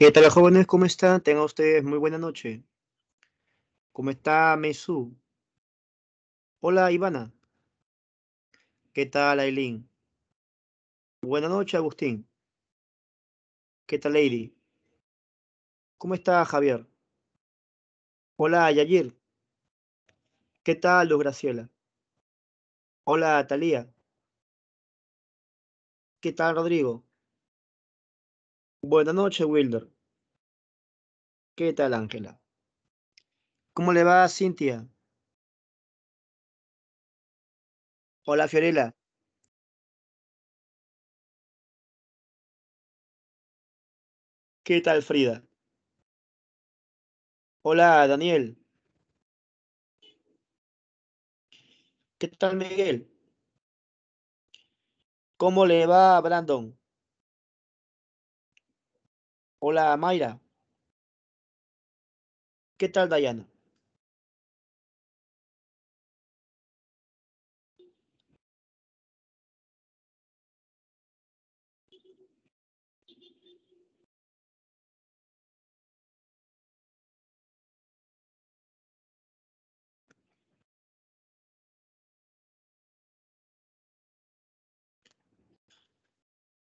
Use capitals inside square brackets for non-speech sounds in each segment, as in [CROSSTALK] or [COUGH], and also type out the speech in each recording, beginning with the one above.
¿Qué tal, jóvenes? ¿Cómo están? Tengan ustedes muy buena noche. ¿Cómo está Mesú? Hola, Ivana. ¿Qué tal, Aileen? Buenas noches, Agustín. ¿Qué tal, Lady? ¿Cómo está, Javier? Hola, Yayir. ¿Qué tal, Luz Graciela? Hola, Talía. ¿Qué tal, Rodrigo? Buenas noches, Wilder. ¿Qué tal, Ángela? ¿Cómo le va, Cintia? Hola, Fiorella. ¿Qué tal, Frida? Hola, Daniel. ¿Qué tal, Miguel? ¿Cómo le va, Brandon? Hola Mayra. ¿Qué tal Dayana?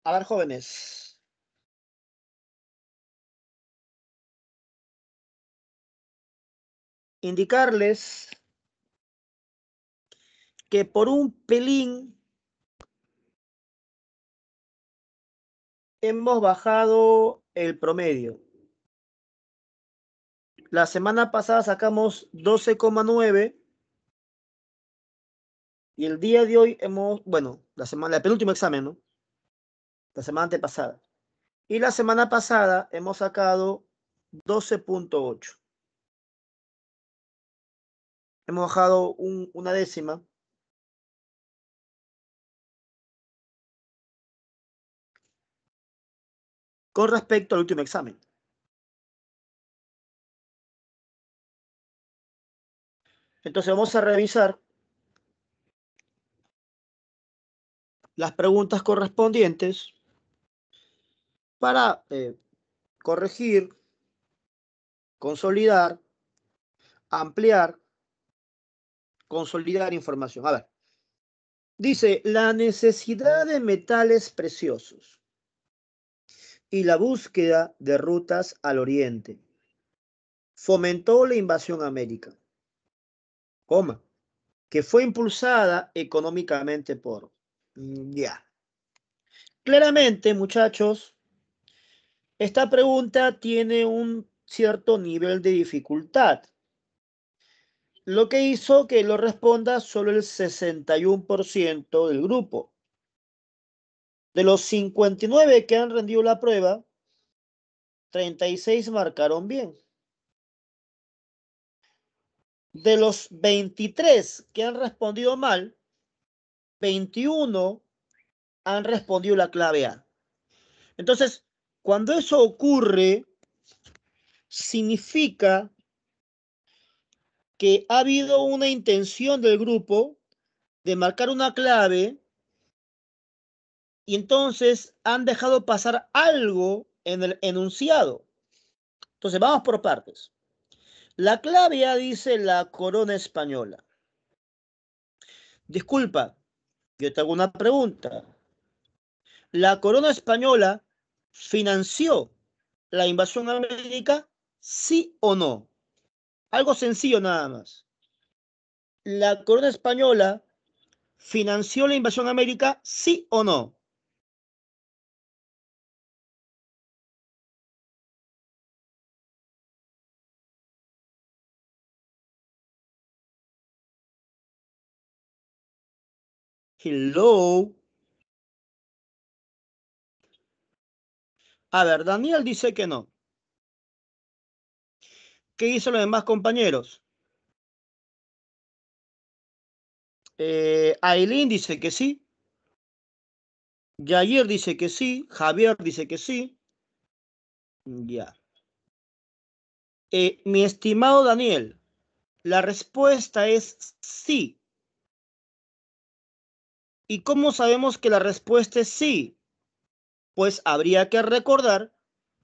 A ver, jóvenes, indicarles que por un pelín hemos bajado el promedio. La semana pasada sacamos 12,9 y el día de hoy hemos, bueno, la semana, el penúltimo examen, ¿no? La semana antepasada. Y la semana pasada hemos sacado 12.8 hemos bajado una décima. Con respecto al último examen. Entonces vamos a revisar las preguntas correspondientes para eh, corregir, consolidar, ampliar consolidar información. A ver, dice, la necesidad de metales preciosos y la búsqueda de rutas al oriente fomentó la invasión América, coma, que fue impulsada económicamente por... Mm, ya. Claramente, muchachos, esta pregunta tiene un cierto nivel de dificultad lo que hizo que lo responda solo el 61% del grupo. De los 59 que han rendido la prueba, 36 marcaron bien. De los 23 que han respondido mal, 21 han respondido la clave A. Entonces, cuando eso ocurre, significa que ha habido una intención del grupo de marcar una clave y entonces han dejado pasar algo en el enunciado. Entonces vamos por partes. La clave ya dice la corona española. Disculpa, yo te hago una pregunta. ¿La corona española financió la invasión América? ¿Sí o no? Algo sencillo nada más. ¿La corona española financió la invasión a América, sí o no? Hello. A ver, Daniel dice que no. ¿Qué hizo los demás compañeros? Eh, Aileen dice que sí. Yayer dice que sí. Javier dice que sí. Ya. Eh, mi estimado Daniel, la respuesta es sí. ¿Y cómo sabemos que la respuesta es sí? Pues habría que recordar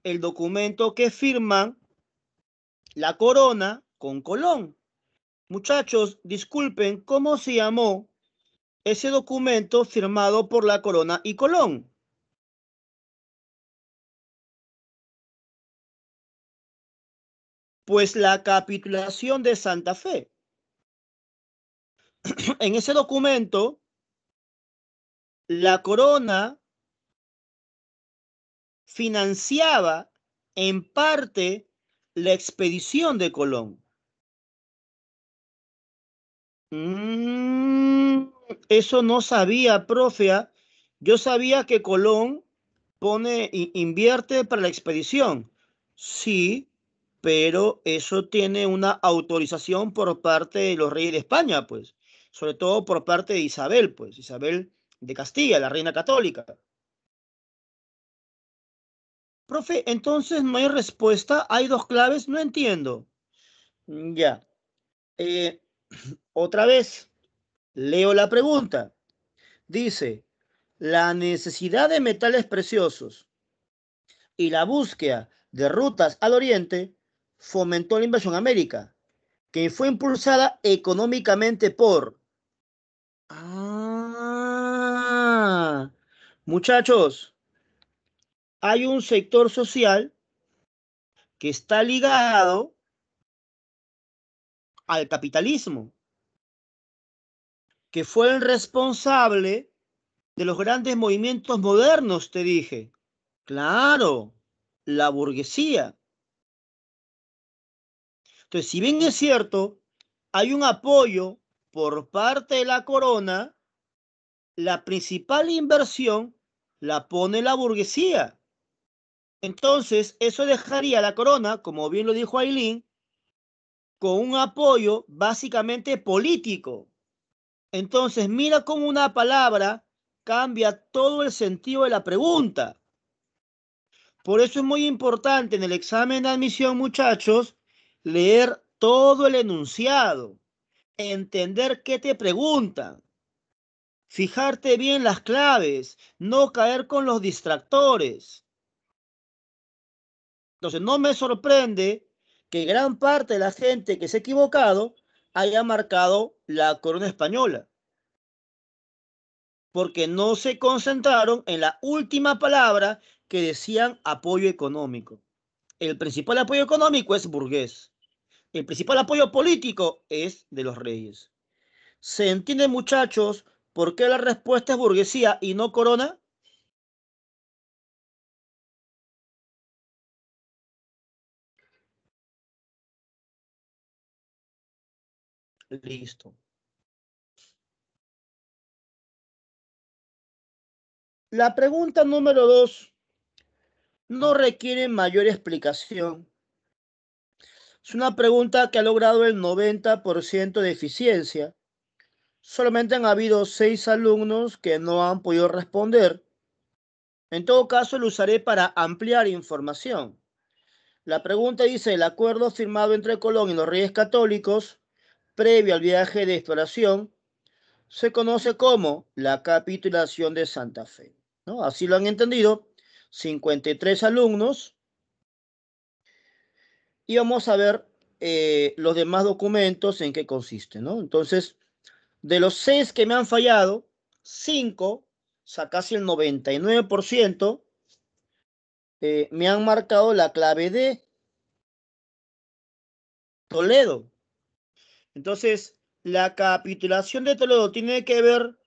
el documento que firman la corona con Colón. Muchachos, disculpen, ¿cómo se llamó ese documento firmado por la corona y Colón? Pues la capitulación de Santa Fe. [CLEARS THROAT] en ese documento, la corona financiaba en parte la expedición de Colón. Mm, eso no sabía, Profea. ¿ah? Yo sabía que Colón pone, invierte para la expedición. Sí, pero eso tiene una autorización por parte de los reyes de España, pues. Sobre todo por parte de Isabel, pues. Isabel de Castilla, la reina católica. Profe, entonces no hay respuesta, hay dos claves, no entiendo. Mm, ya. Eh, [CLEARS THROAT] otra vez, leo la pregunta. Dice, la necesidad de metales preciosos y la búsqueda de rutas al oriente fomentó la invasión América, que fue impulsada económicamente por... Ah, muchachos, hay un sector social que está ligado al capitalismo, que fue el responsable de los grandes movimientos modernos, te dije. Claro, la burguesía. Entonces, si bien es cierto, hay un apoyo por parte de la corona, la principal inversión la pone la burguesía. Entonces, eso dejaría la corona, como bien lo dijo Ailín, con un apoyo básicamente político. Entonces, mira cómo una palabra cambia todo el sentido de la pregunta. Por eso es muy importante en el examen de admisión, muchachos, leer todo el enunciado, entender qué te preguntan, fijarte bien las claves, no caer con los distractores. Entonces, no me sorprende que gran parte de la gente que se ha equivocado haya marcado la corona española. Porque no se concentraron en la última palabra que decían apoyo económico. El principal apoyo económico es burgués. El principal apoyo político es de los reyes. ¿Se entiende, muchachos, por qué la respuesta es burguesía y no corona? Listo. La pregunta número dos no requiere mayor explicación. Es una pregunta que ha logrado el 90% de eficiencia. Solamente han habido seis alumnos que no han podido responder. En todo caso, lo usaré para ampliar información. La pregunta dice, el acuerdo firmado entre Colón y los Reyes Católicos previo al viaje de exploración se conoce como la capitulación de Santa Fe. ¿no? Así lo han entendido 53 alumnos. Y vamos a ver eh, los demás documentos en qué consiste. ¿no? Entonces, de los seis que me han fallado, cinco, o sea, casi el 99%, eh, me han marcado la clave de Toledo. Entonces, la capitulación de Toledo tiene que ver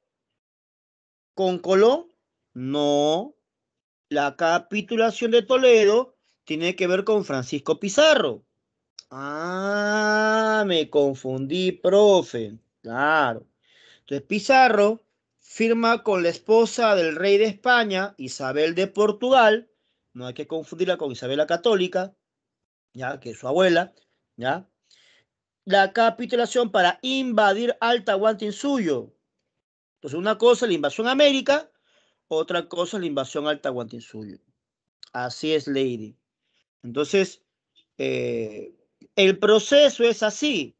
con Colón. No, la capitulación de Toledo tiene que ver con Francisco Pizarro. Ah, me confundí, profe. Claro. Entonces Pizarro firma con la esposa del rey de España, Isabel de Portugal. No hay que confundirla con Isabel la Católica, ya que es su abuela, ya la capitulación para invadir Alta suyo Entonces, una cosa es la invasión a América, otra cosa es la invasión a Suyo. Así es, Lady. Entonces, eh, el proceso es así.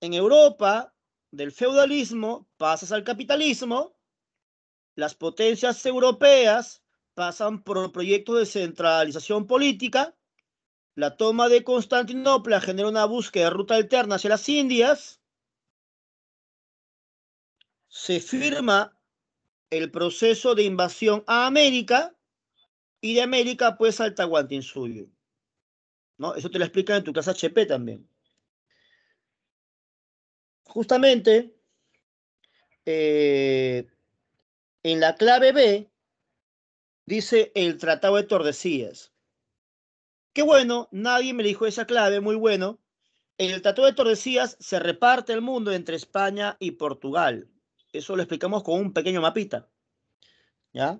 En Europa, del feudalismo pasas al capitalismo, las potencias europeas pasan por proyectos de centralización política, la toma de Constantinopla genera una búsqueda de ruta alterna hacia las Indias. Se firma el proceso de invasión a América y de América pues al Tahuantinsuyo. ¿No? Eso te lo explica en tu casa HP también. Justamente eh, en la clave B dice el Tratado de Tordesillas. Qué bueno, nadie me dijo esa clave, muy bueno. El Tratado de Tordesillas se reparte el mundo entre España y Portugal. Eso lo explicamos con un pequeño mapita. ¿Ya?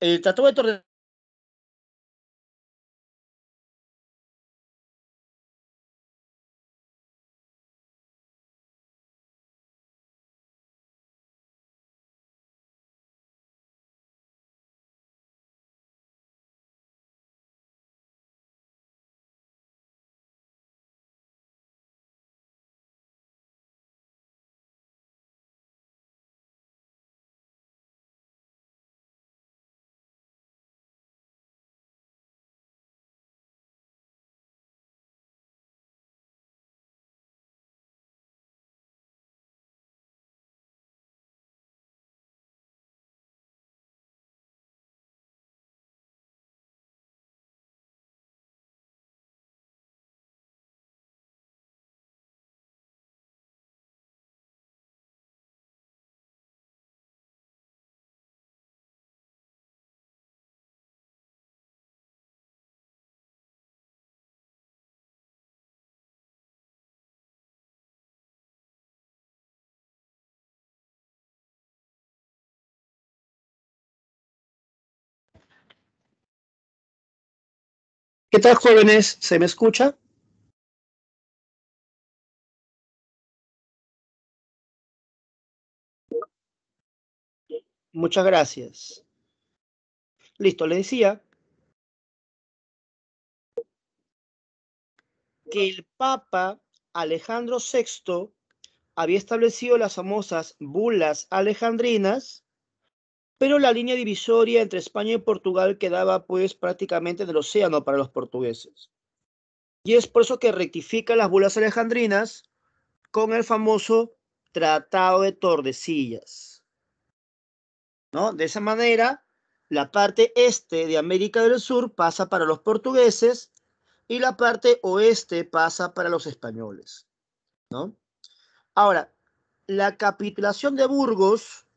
El tatuaje de ¿Qué tal, jóvenes? ¿Se me escucha? Muchas gracias. Listo, le decía que el Papa Alejandro VI había establecido las famosas bulas alejandrinas pero la línea divisoria entre España y Portugal quedaba pues prácticamente en el océano para los portugueses. Y es por eso que rectifica las bulas alejandrinas con el famoso Tratado de Tordesillas. ¿No? De esa manera, la parte este de América del Sur pasa para los portugueses y la parte oeste pasa para los españoles. ¿no? Ahora, la capitulación de Burgos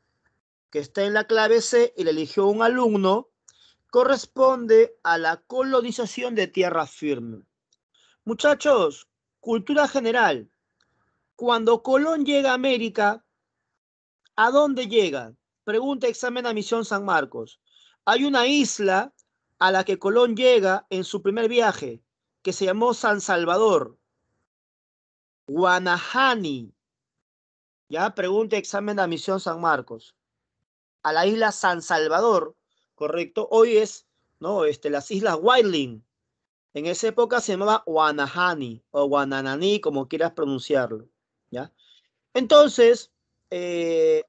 que está en la clave C y le eligió un alumno, corresponde a la colonización de tierra firme. Muchachos, cultura general. Cuando Colón llega a América, ¿a dónde llega? Pregunta examen a Misión San Marcos. Hay una isla a la que Colón llega en su primer viaje, que se llamó San Salvador. Guanahani. Ya, pregunta examen a Misión San Marcos a la isla San Salvador, correcto, hoy es, ¿no? Este, las islas Wildling. En esa época se llamaba Guanahani o Guananani, como quieras pronunciarlo, ¿ya? Entonces, eh,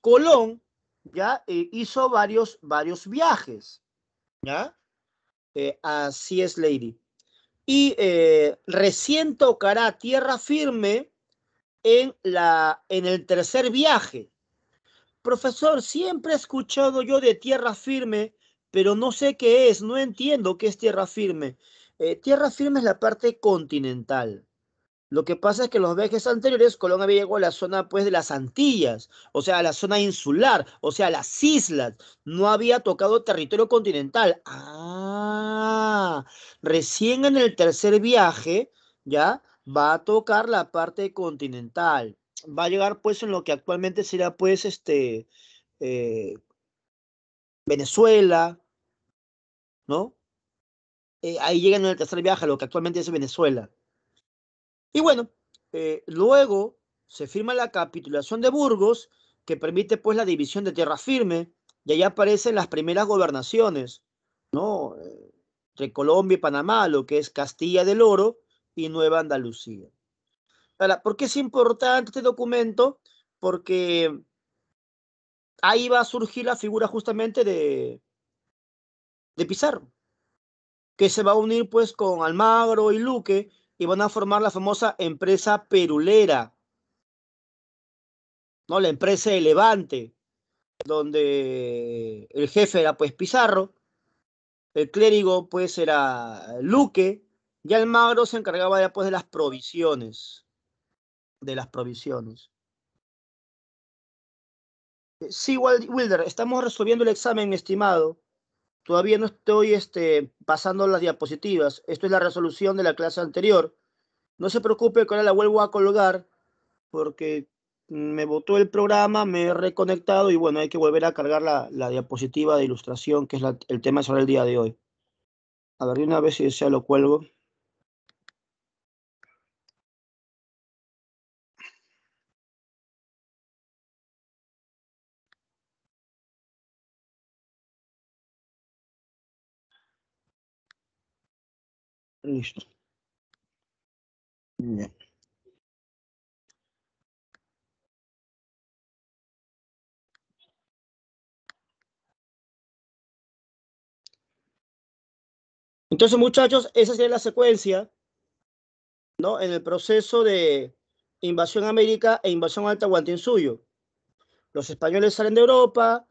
Colón, ¿ya? Eh, hizo varios, varios viajes, ¿ya? Eh, así es, Lady. Y recién tocará tierra firme en, la, en el tercer viaje, Profesor, siempre he escuchado yo de tierra firme, pero no sé qué es, no entiendo qué es tierra firme. Eh, tierra firme es la parte continental. Lo que pasa es que los viajes anteriores Colón había llegado a la zona pues de las Antillas, o sea, a la zona insular, o sea, las islas. No había tocado territorio continental. Ah, recién en el tercer viaje, ¿ya? Va a tocar la parte continental va a llegar pues en lo que actualmente será pues este eh, Venezuela, ¿no? Eh, ahí llegan en el tercer viaje, lo que actualmente es Venezuela. Y bueno, eh, luego se firma la capitulación de Burgos, que permite pues la división de tierra firme, y ahí aparecen las primeras gobernaciones, ¿no? Entre Colombia y Panamá, lo que es Castilla del Oro y Nueva Andalucía. ¿por qué es importante este documento? Porque ahí va a surgir la figura justamente de, de Pizarro, que se va a unir pues con Almagro y Luque y van a formar la famosa empresa perulera, ¿no? La empresa de Levante, donde el jefe era pues Pizarro, el clérigo pues era Luque y Almagro se encargaba ya pues, de las provisiones de las provisiones. Eh, sí, Wilder, estamos resolviendo el examen, estimado. Todavía no estoy este, pasando las diapositivas. Esto es la resolución de la clase anterior. No se preocupe que ahora la vuelvo a colgar porque me botó el programa, me he reconectado y bueno, hay que volver a cargar la, diapositiva de ilustración que es el tema sobre el día de hoy. A ver, una vez si ya lo cuelgo. Listo. Entonces, muchachos, esa sería la secuencia, ¿no? En el proceso de invasión a América e invasión alta suyo. Los españoles salen de Europa,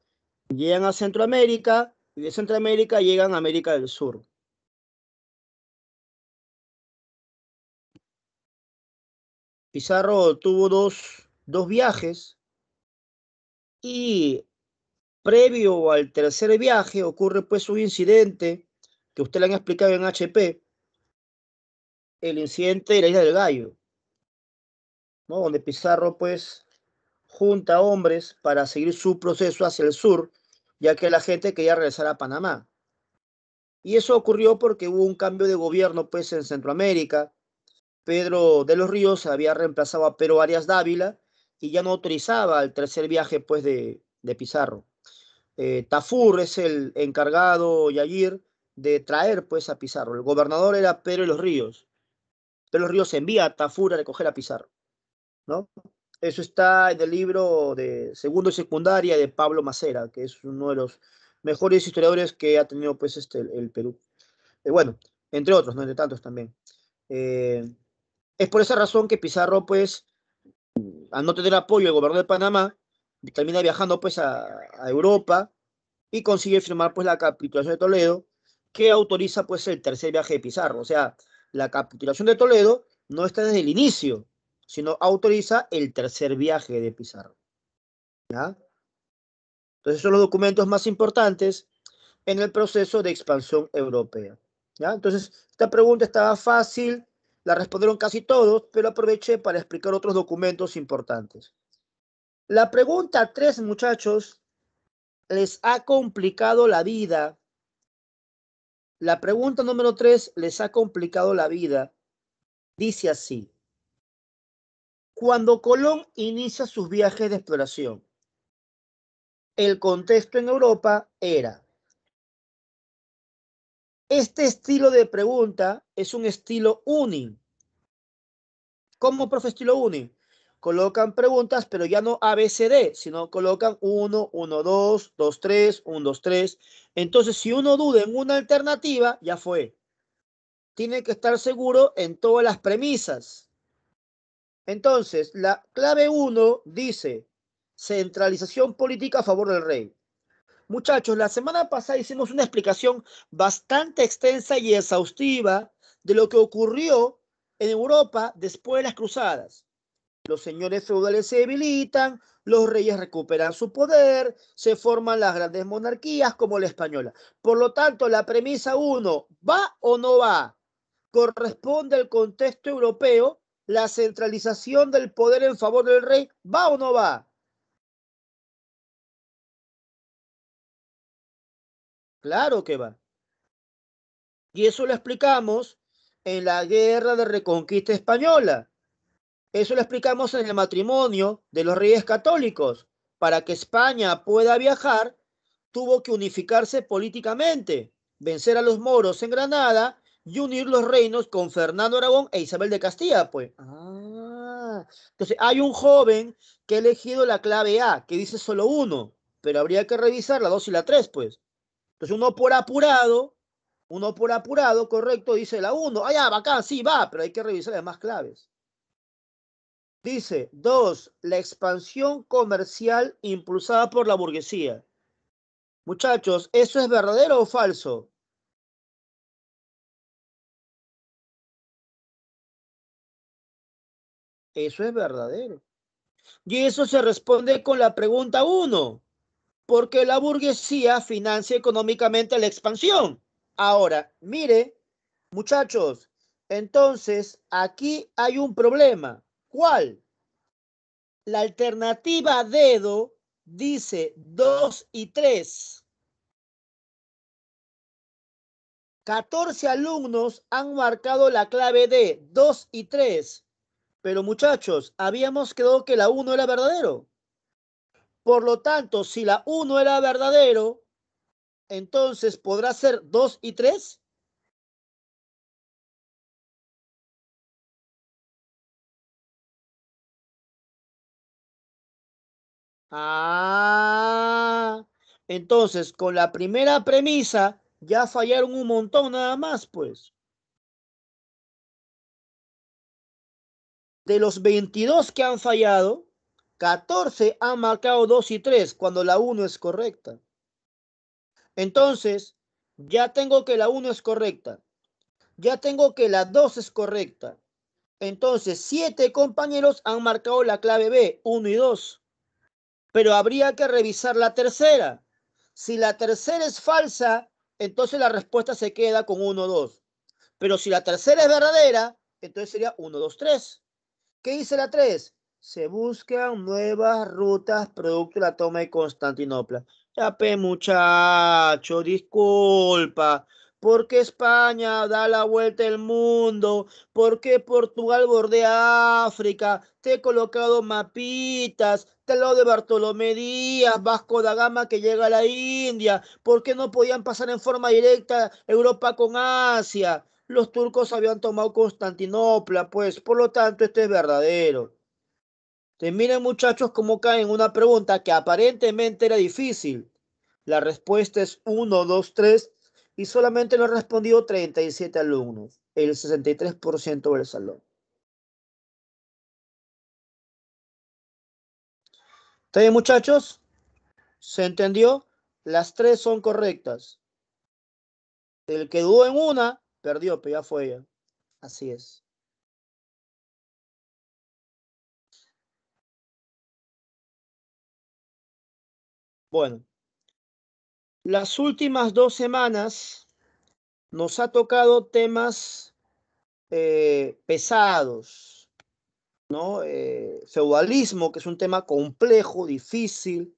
llegan a Centroamérica y de Centroamérica llegan a América del Sur. Pizarro tuvo dos, dos viajes y previo al tercer viaje ocurre pues un incidente que usted le han explicado en HP, el incidente de la isla del gallo, ¿no? donde Pizarro pues junta hombres para seguir su proceso hacia el sur, ya que la gente quería regresar a Panamá. Y eso ocurrió porque hubo un cambio de gobierno pues en Centroamérica, Pedro de los Ríos había reemplazado a Pedro Arias Dávila y ya no autorizaba el tercer viaje pues, de, Pizarro. Eh, Tafur es el encargado, Yagir de traer pues, a Pizarro. El gobernador era Pedro de los Ríos. Pedro de los Ríos envía a Tafur a recoger a Pizarro. ¿no? Eso está en el libro de segundo y secundaria de Pablo Macera, que es uno de los mejores historiadores que ha tenido pues, este, el, Perú. Eh, bueno, entre otros, ¿no? entre tantos también. Eh, es por esa razón que Pizarro, pues, al no tener apoyo del gobierno de Panamá, termina viajando pues a, Europa y consigue firmar pues la capitulación de Toledo, que autoriza pues el tercer viaje de Pizarro. O sea, la capitulación de Toledo no está desde el inicio, sino autoriza el tercer viaje de Pizarro. ¿Ya? Entonces son los documentos más importantes en el proceso de expansión europea. ¿Ya? Entonces, esta pregunta estaba fácil, la respondieron casi todos, pero aproveché para explicar otros documentos importantes. La pregunta tres, muchachos, les ha complicado la vida. La pregunta número tres les ha complicado la vida. Dice así. Cuando Colón inicia sus viajes de exploración, el contexto en Europa era este estilo de pregunta es un estilo UNI. ¿Cómo, profe, estilo UNI? Colocan preguntas, pero ya no ABCD, sino colocan 1, 1, 2, 2, 3, 1, 2, 3. Entonces, si uno duda en una alternativa, ya fue. Tiene que estar seguro en todas las premisas. Entonces, la clave 1 dice centralización política a favor del rey. Muchachos, la semana pasada hicimos una explicación bastante extensa y exhaustiva de lo que ocurrió en Europa después de las cruzadas. Los señores feudales se debilitan, los reyes recuperan su poder, se forman las grandes monarquías como la española. Por lo tanto, la premisa 1, ¿va o no va? Corresponde al contexto europeo, la centralización del poder en favor del rey, ¿va o no va? Claro que va. Y eso lo explicamos en la guerra de reconquista española. Eso lo explicamos en el matrimonio de los reyes católicos. Para que España pueda viajar, tuvo que unificarse políticamente, vencer a los moros en Granada y unir los reinos con Fernando Aragón e Isabel de Castilla, pues. Ah. entonces, hay un joven que ha elegido la clave A, que dice solo uno, pero habría que revisar la dos y la tres, pues. Entonces uno por apurado, uno por apurado, correcto, dice la 1. Ah, ya, bacán, sí, va, pero hay que revisar las más claves. Dice, dos, la expansión comercial impulsada por la burguesía. Muchachos, ¿eso es verdadero o falso? Eso es verdadero. Y eso se responde con la pregunta uno porque la burguesía financia económicamente la expansión. Ahora, mire, muchachos, entonces aquí hay un problema. ¿Cuál? La alternativa dedo dice 2 y 3. 14 alumnos han marcado la clave de 2 y 3. Pero muchachos, habíamos quedado que la 1 era verdadero. Por lo tanto, si la 1 era verdadero, entonces podrá ser 2 y 3. Ah, entonces con la primera premisa ya fallaron un montón nada más, pues. De los 22 que han fallado, 14 han marcado 2 y 3 cuando la 1 es correcta. Entonces, ya tengo que la 1 es correcta. Ya tengo que la 2 es correcta. Entonces, 7 compañeros han marcado la clave B, 1 y 2. Pero habría que revisar la tercera. Si la tercera es falsa, entonces la respuesta se queda con 1, 2. Pero si la tercera es verdadera, entonces sería 1, 2, 3. ¿Qué dice la 3? se buscan nuevas rutas producto de la toma de Constantinopla. Ya, pe, muchacho, disculpa. ¿Por qué España da la vuelta al mundo? ¿Por qué Portugal bordea África? Te he colocado mapitas, te lo de Bartolomé Díaz, Vasco da Gama que llega a la India. ¿Por qué no podían pasar en forma directa Europa con Asia? Los turcos habían tomado Constantinopla, pues, por lo tanto, esto es verdadero. Te miren muchachos cómo caen una pregunta que aparentemente era difícil. La respuesta es 1, 2, 3 y solamente lo han respondido 37 alumnos, el 63% del salón. ¿Está bien muchachos? ¿Se entendió? Las tres son correctas. El que dudó en una, perdió, pero ya fue Así es. Bueno, las últimas dos semanas nos ha tocado temas eh, pesados, ¿no? Eh, feudalismo, que es un tema complejo, difícil.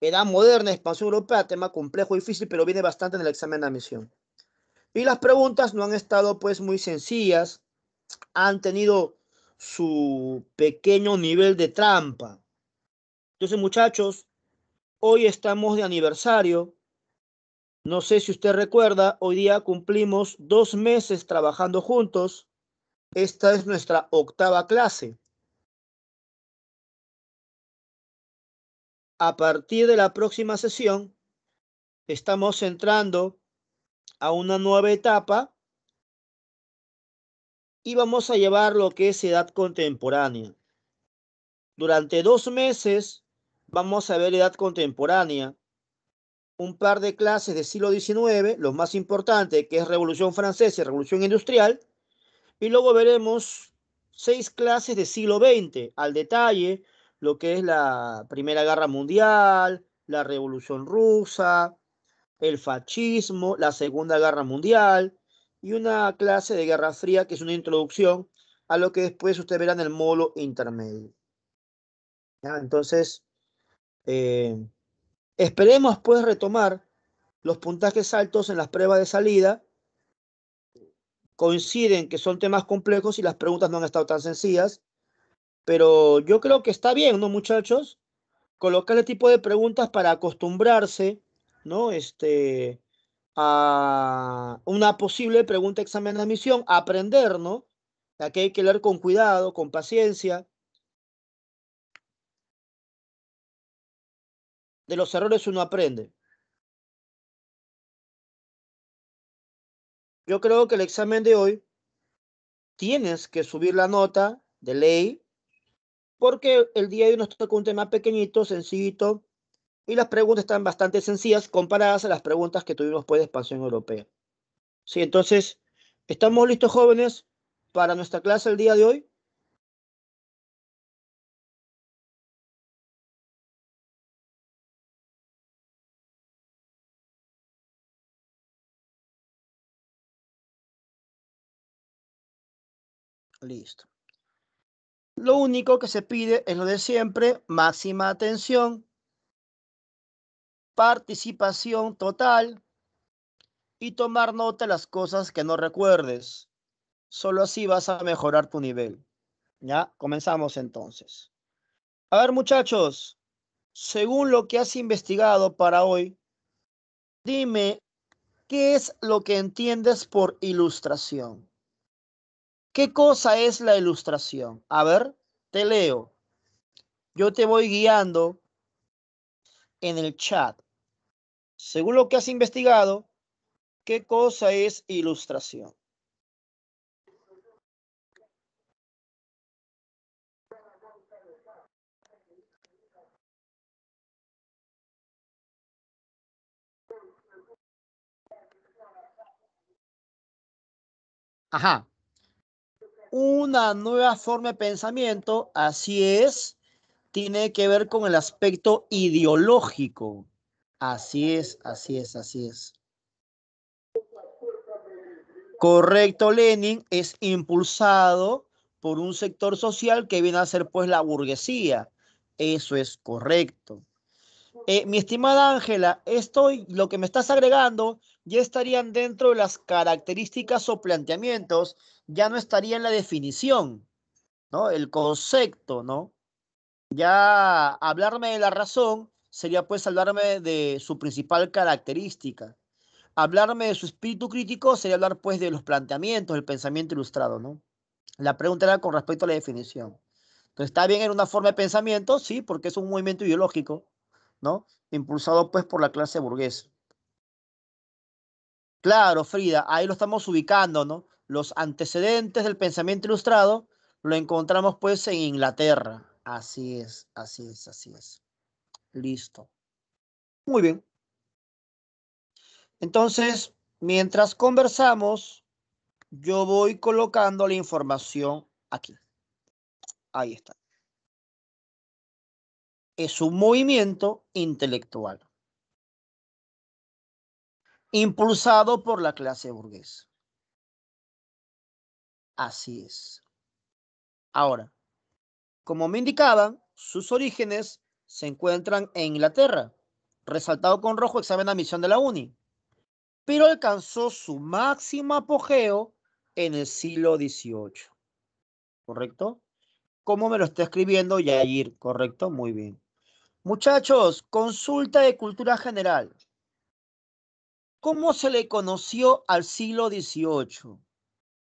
Edad moderna, expansión europea, tema complejo, difícil, pero viene bastante en el examen de admisión. Y las preguntas no han estado pues muy sencillas, han tenido su pequeño nivel de trampa. Entonces, muchachos, hoy estamos de aniversario. No sé si usted recuerda, hoy día cumplimos dos meses trabajando juntos. Esta es nuestra octava clase. A partir de la próxima sesión, estamos entrando a una nueva etapa y vamos a llevar lo que es edad contemporánea. Durante dos meses vamos a ver edad contemporánea, un par de clases del siglo XIX, lo más importantes, que es Revolución Francesa y Revolución Industrial, y luego veremos seis clases del siglo XX, al detalle, lo que es la Primera Guerra Mundial, la Revolución Rusa, el fascismo, la Segunda Guerra Mundial, y una clase de Guerra Fría, que es una introducción a lo que después usted verá en el módulo intermedio. Entonces, eh, esperemos pues retomar los puntajes altos en las pruebas de salida. Coinciden que son temas complejos y las preguntas no han estado tan sencillas, pero yo creo que está bien, ¿no, muchachos? colocar el este tipo de preguntas para acostumbrarse, ¿no? Este, a una posible pregunta examen de admisión, aprender, ¿no? que hay que leer con cuidado, con paciencia, de los errores uno aprende. Yo creo que el examen de hoy tienes que subir la nota de ley porque el día de hoy nos toca un tema pequeñito, sencillito, y las preguntas están bastante sencillas comparadas a las preguntas que tuvimos por pues, expansión europea. Sí, entonces, ¿estamos listos jóvenes para nuestra clase el día de hoy? Listo. Lo único que se pide es lo de siempre, máxima atención, participación total y tomar nota de las cosas que no recuerdes. Solo así vas a mejorar tu nivel. Ya, comenzamos entonces. A ver, muchachos, según lo que has investigado para hoy, dime, ¿qué es lo que entiendes por ilustración? ¿Qué cosa es la ilustración? A ver, te leo. Yo te voy guiando en el chat. Según lo que has investigado, ¿qué cosa es ilustración? Ajá una nueva forma de pensamiento, así es, tiene que ver con el aspecto ideológico. Así es, así es, así es. Correcto, Lenin es impulsado por un sector social que viene a ser pues la burguesía. Eso es correcto. Eh, mi estimada Ángela, esto, lo que me estás agregando, ya estarían dentro de las características o planteamientos, ya no estaría en la definición, ¿no? El concepto, ¿no? Ya hablarme de la razón sería pues hablarme de su principal característica. Hablarme de su espíritu crítico sería hablar pues de los planteamientos, el pensamiento ilustrado, ¿no? La pregunta era con respecto a la definición. Entonces, ¿está bien en una forma de pensamiento? Sí, porque es un movimiento ideológico. ¿no? Impulsado pues por la clase burguesa. Claro, Frida, ahí lo estamos ubicando, ¿no? Los antecedentes del pensamiento ilustrado lo encontramos pues en Inglaterra. Así es, así es, así es. Listo. Muy bien. Entonces, mientras conversamos, yo voy colocando la información aquí. Ahí está es un movimiento intelectual impulsado por la clase burguesa. Así es. Ahora, como me indicaban, sus orígenes se encuentran en Inglaterra, resaltado con rojo examen de admisión de la UNI, pero alcanzó su máximo apogeo en el siglo XVIII. ¿Correcto? ¿Cómo me lo está escribiendo Yair? ¿Correcto? Muy bien. Muchachos, consulta de cultura general. ¿Cómo se le conoció al siglo XVIII?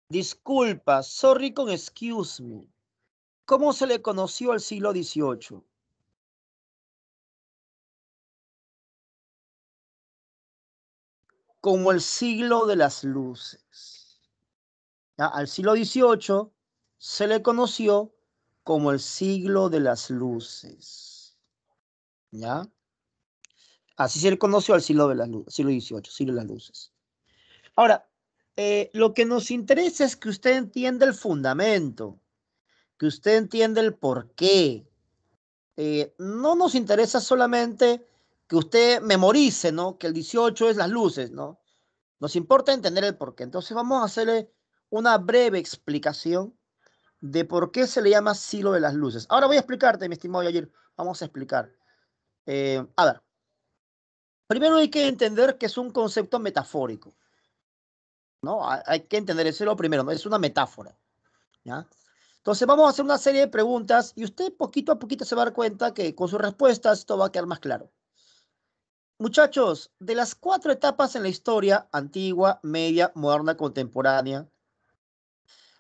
Disculpa, sorry con excuse me. ¿Cómo se le conoció al siglo XVIII? Como el siglo de las luces. Al siglo XVIII se le conoció como el siglo de las luces. ¿ya? Así se le conoció al siglo de las siglo XVIII, siglo de las luces. Ahora, eh, lo que nos interesa es que usted entienda el fundamento, que usted entienda el por qué. Eh, no nos interesa solamente que usted memorice, ¿no? Que el 18 es las luces, ¿no? Nos importa entender el por qué. Entonces vamos a hacerle una breve explicación de por qué se le llama siglo de las luces. Ahora voy a explicarte, mi estimado Yair, vamos a explicar. Eh, a ver, primero hay que entender que es un concepto metafórico. ¿no? Hay que entender eso lo primero, es una metáfora. ¿ya? Entonces vamos a hacer una serie de preguntas y usted poquito a poquito se va a dar cuenta que con sus respuestas esto va a quedar más claro. Muchachos, de las cuatro etapas en la historia, antigua, media, moderna, contemporánea,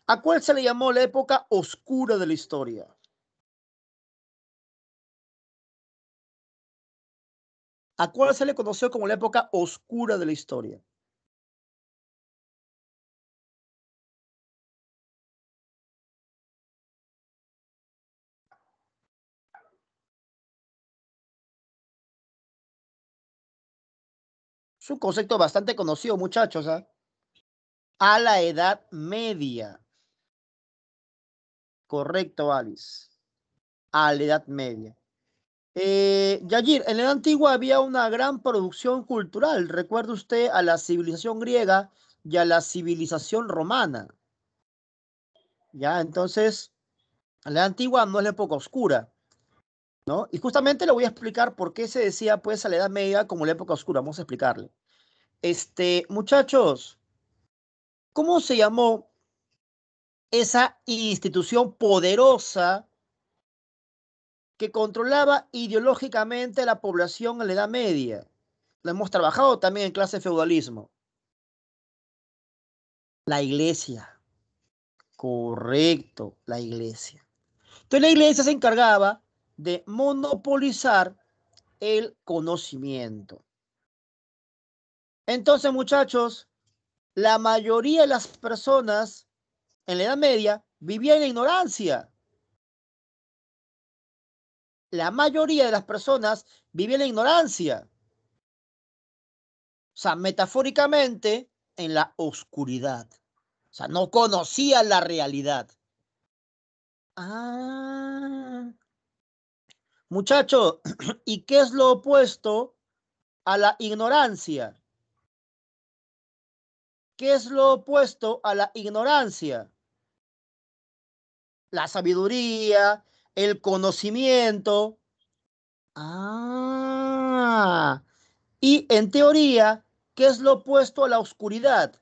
¿a cuál se le llamó la época oscura de la historia? a cuál se le conoció como la época oscura de la historia. Es un concepto bastante conocido, muchachos. ¿ah? A la edad media. Correcto, Alice. A la edad media. Eh, en la edad antigua había una gran producción cultural. Recuerde usted a la civilización griega y a la civilización romana. Ya, entonces, la edad antigua no es la época oscura. ¿no? Y justamente le voy a explicar por qué se decía pues a la edad media como la época oscura. Vamos a explicarle. Este, muchachos, ¿cómo se llamó esa institución poderosa que controlaba ideológicamente la población en la Edad Media. Lo hemos trabajado también en clase feudalismo. La iglesia. Correcto, la iglesia. Entonces la iglesia se encargaba de monopolizar el conocimiento. Entonces, muchachos, la mayoría de las personas en la Edad Media vivían en ignorancia la mayoría de las personas vive en la ignorancia. O sea, metafóricamente, en la oscuridad. O sea, no conocía la realidad. Ah. Muchacho, [CLEARS THROAT] ¿y qué es lo opuesto a la ignorancia? ¿Qué es lo opuesto a la ignorancia? La sabiduría, el conocimiento. Ah, y en teoría, ¿qué es lo opuesto a la oscuridad?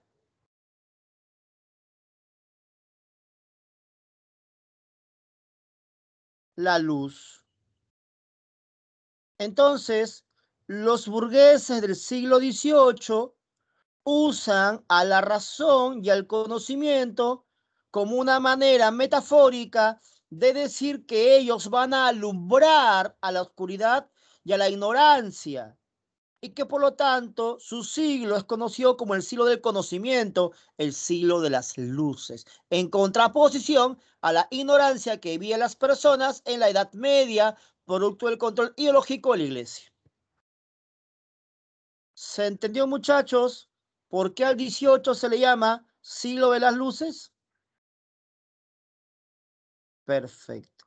La luz. Entonces, los burgueses del siglo XVIII usan a la razón y al conocimiento como una manera metafórica de decir que ellos van a alumbrar a la oscuridad y a la ignorancia, y que por lo tanto su siglo es conocido como el siglo del conocimiento, el siglo de las luces, en contraposición a la ignorancia que vivían las personas en la Edad Media, producto del control ideológico de la Iglesia. ¿Se entendió, muchachos, por qué al 18 se le llama siglo de las luces? Perfecto.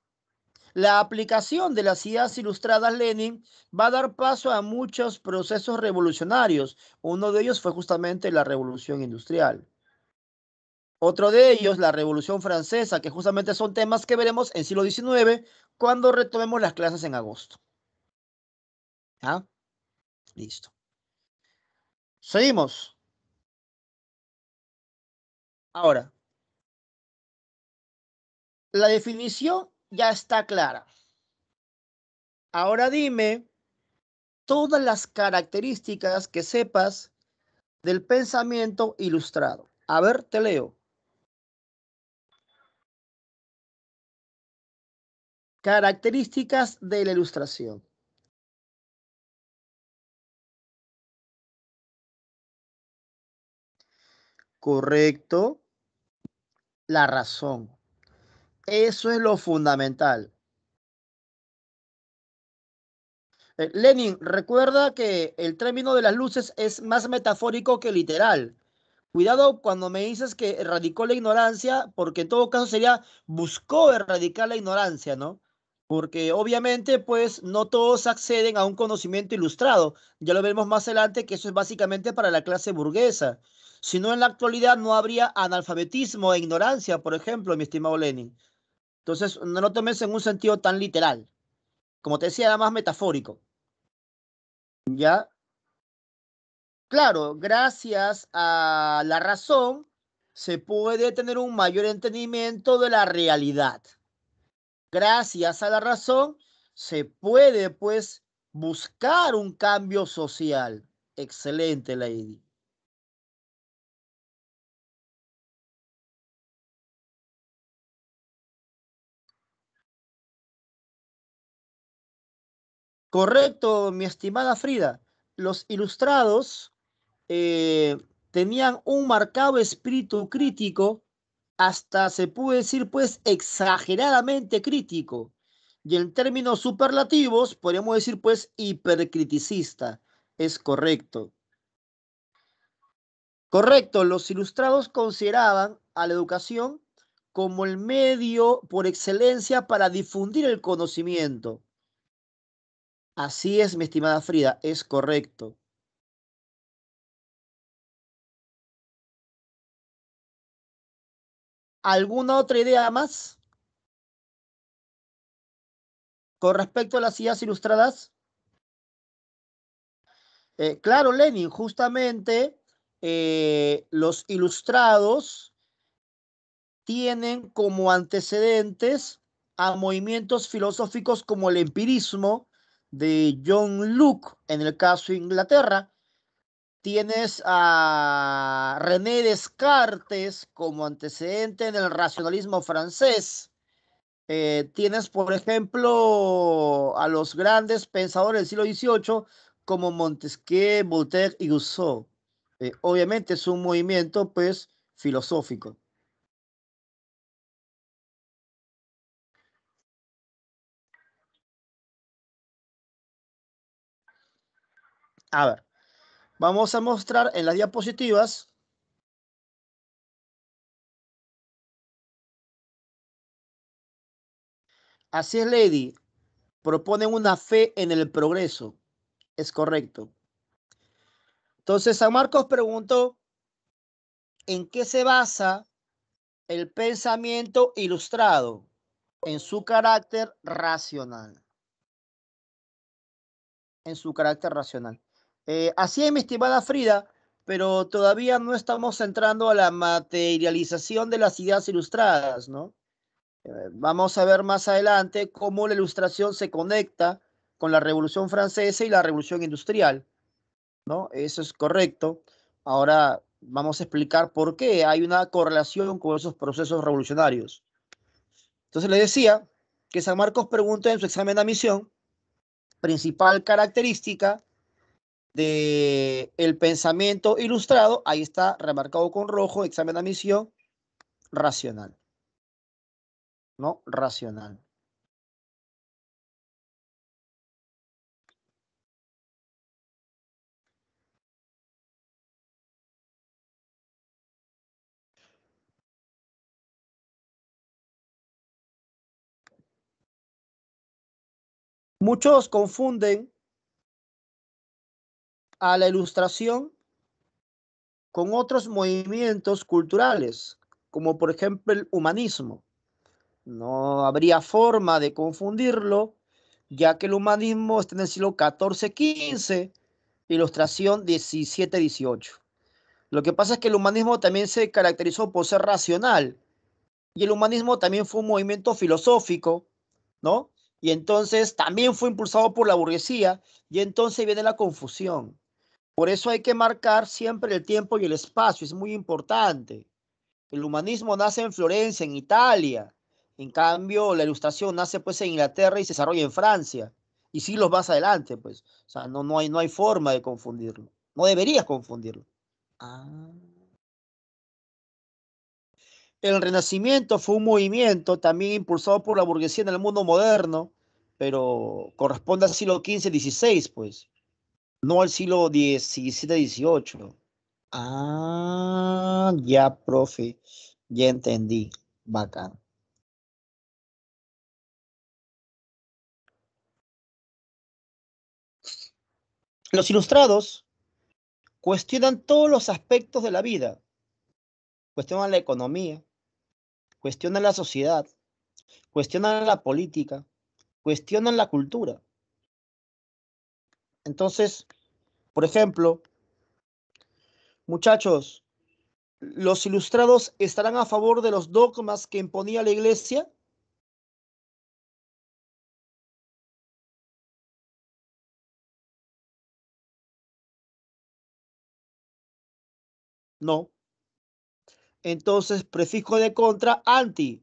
La aplicación de las ideas ilustradas Lenin va a dar paso a muchos procesos revolucionarios. Uno de ellos fue justamente la revolución industrial. Otro de ellos, la Revolución Francesa, que justamente son temas que veremos en siglo XIX cuando retomemos las clases en agosto. ¿Ah? Listo. Seguimos. Ahora, la definición ya está clara. Ahora dime todas las características que sepas del pensamiento ilustrado. A ver, te leo. Características de la ilustración. Correcto. La razón. Eso es lo fundamental. Eh, Lenin, recuerda que el término de las luces es más metafórico que literal. Cuidado cuando me dices que erradicó la ignorancia, porque en todo caso sería buscó erradicar la ignorancia, ¿no? Porque obviamente, pues no todos acceden a un conocimiento ilustrado. Ya lo veremos más adelante que eso es básicamente para la clase burguesa. Si no, en la actualidad no habría analfabetismo e ignorancia, por ejemplo, mi estimado Lenin. Entonces, no lo tomes en un sentido tan literal. Como te decía, era más metafórico. ¿Ya? Claro, gracias a la razón se puede tener un mayor entendimiento de la realidad. Gracias a la razón se puede, pues, buscar un cambio social. Excelente, Lady. Correcto, mi estimada Frida. Los ilustrados eh, tenían un marcado espíritu crítico, hasta se puede decir pues exageradamente crítico. Y en términos superlativos podríamos decir pues hipercriticista. Es correcto. Correcto, los ilustrados consideraban a la educación como el medio por excelencia para difundir el conocimiento Así es, mi estimada Frida, es correcto. ¿Alguna otra idea más? Con respecto a las ideas ilustradas. Eh, claro, Lenin, justamente eh, los ilustrados tienen como antecedentes a movimientos filosóficos como el empirismo, de John Luke, en el caso de Inglaterra. Tienes a René Descartes como antecedente en el racionalismo francés. Eh, tienes, por ejemplo, a los grandes pensadores del siglo XVIII como Montesquieu, Voltaire y Rousseau. Eh, obviamente es un movimiento, pues, filosófico. A ver, vamos a mostrar en las diapositivas Así es, Lady. Proponen una fe en el progreso. Es correcto. Entonces, San Marcos preguntó, ¿en qué se basa el pensamiento ilustrado? En su carácter racional. En su carácter racional. Eh, así es, mi estimada Frida, pero todavía no estamos entrando a la materialización de las ideas ilustradas, ¿no? Eh, vamos a ver más adelante cómo la ilustración se conecta con la Revolución Francesa y la Revolución Industrial, ¿no? Eso es correcto. Ahora vamos a explicar por qué hay una correlación con esos procesos revolucionarios. Entonces le decía que San Marcos pregunta en su examen de admisión, principal característica de El pensamiento ilustrado, ahí está remarcado con rojo, examen de misión. racional. ¿No? Racional. Muchos confunden a la ilustración con otros movimientos culturales, como por ejemplo el humanismo. No habría forma de confundirlo, ya que el humanismo está en el siglo XIV-XV, ilustración 17-18. Lo que pasa es que el humanismo también se caracterizó por ser racional, y el humanismo también fue un movimiento filosófico, ¿no? Y entonces también fue impulsado por la burguesía, y entonces viene la confusión. Por eso hay que marcar siempre el tiempo y el espacio, es muy importante. El humanismo nace en Florencia, en Italia. En cambio, la ilustración nace pues en Inglaterra y se desarrolla en Francia. Y siglos más adelante, pues. O sea, no, no, hay, no hay forma de confundirlo. No deberías confundirlo. El Renacimiento fue un movimiento también impulsado por la burguesía en el mundo moderno, pero corresponde al siglo XV-XVI, pues. No al siglo XVII-XVIII. Ah, ya, profe. Ya entendí. Bacán. Los ilustrados cuestionan todos los aspectos de la vida. Cuestionan la economía, cuestionan la sociedad, cuestionan la política, cuestionan la cultura. Entonces, por ejemplo, muchachos, ¿los ilustrados estarán a favor de los dogmas que imponía la iglesia? No. Entonces, prefijo de contra, anti.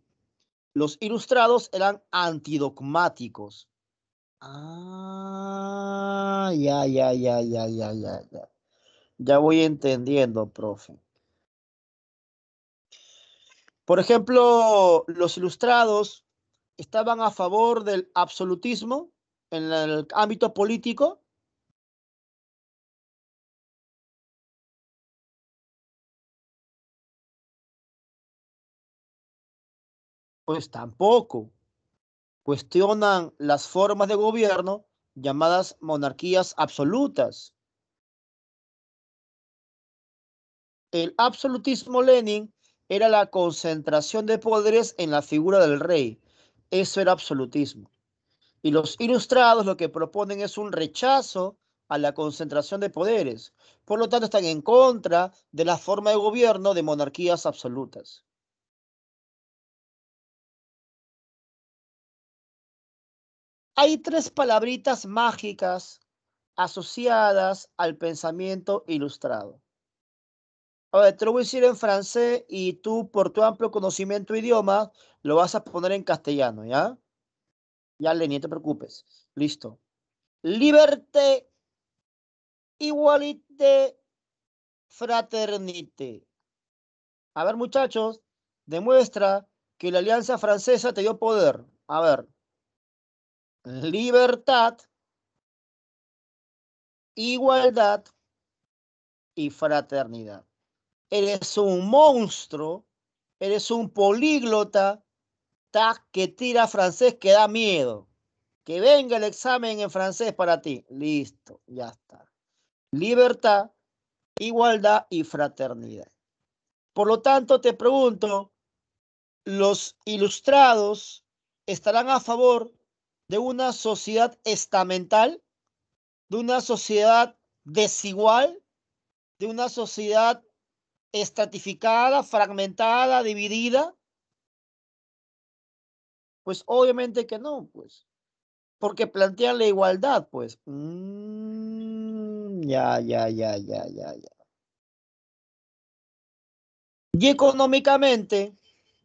Los ilustrados eran antidogmáticos. Ah, ya, ya, ya, ya, ya, ya, ya. Ya voy entendiendo, profe. Por ejemplo, los ilustrados estaban a favor del absolutismo en el ámbito político. Pues tampoco cuestionan las formas de gobierno llamadas monarquías absolutas. El absolutismo Lenin era la concentración de poderes en la figura del rey. Eso era absolutismo. Y los ilustrados lo que proponen es un rechazo a la concentración de poderes. Por lo tanto, están en contra de la forma de gobierno de monarquías absolutas. Hay tres palabritas mágicas asociadas al pensamiento ilustrado. A ver, te lo voy a decir en francés y tú, por tu amplio conocimiento de idioma, lo vas a poner en castellano, ¿ya? Ya, le no te preocupes. Listo. Liberté, igualité, fraternité. A ver, muchachos, demuestra que la alianza francesa te dio poder. A ver libertad, igualdad y fraternidad. Eres un monstruo, eres un políglota que tira francés que da miedo. Que venga el examen en francés para ti. Listo, ya está. Libertad, igualdad y fraternidad. Por lo tanto, te pregunto, ¿los ilustrados estarán a favor de una sociedad estamental, de una sociedad desigual, de una sociedad estratificada, fragmentada, dividida? Pues obviamente que no, pues. Porque plantean la igualdad, pues. Mm, ya, ya, ya, ya, ya, ya. Y económicamente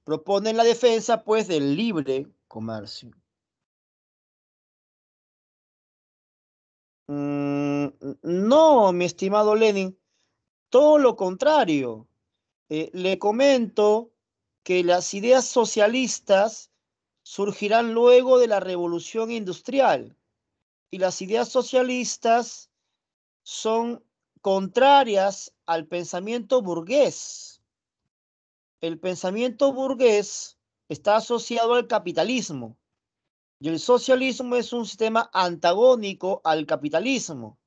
proponen la defensa, pues, del libre comercio. Mm, no, mi estimado Lenin, todo lo contrario. Eh, le comento que las ideas socialistas surgirán luego de la revolución industrial y las ideas socialistas son contrarias al pensamiento burgués. El pensamiento burgués está asociado al capitalismo y el socialismo es un sistema antagónico al capitalismo.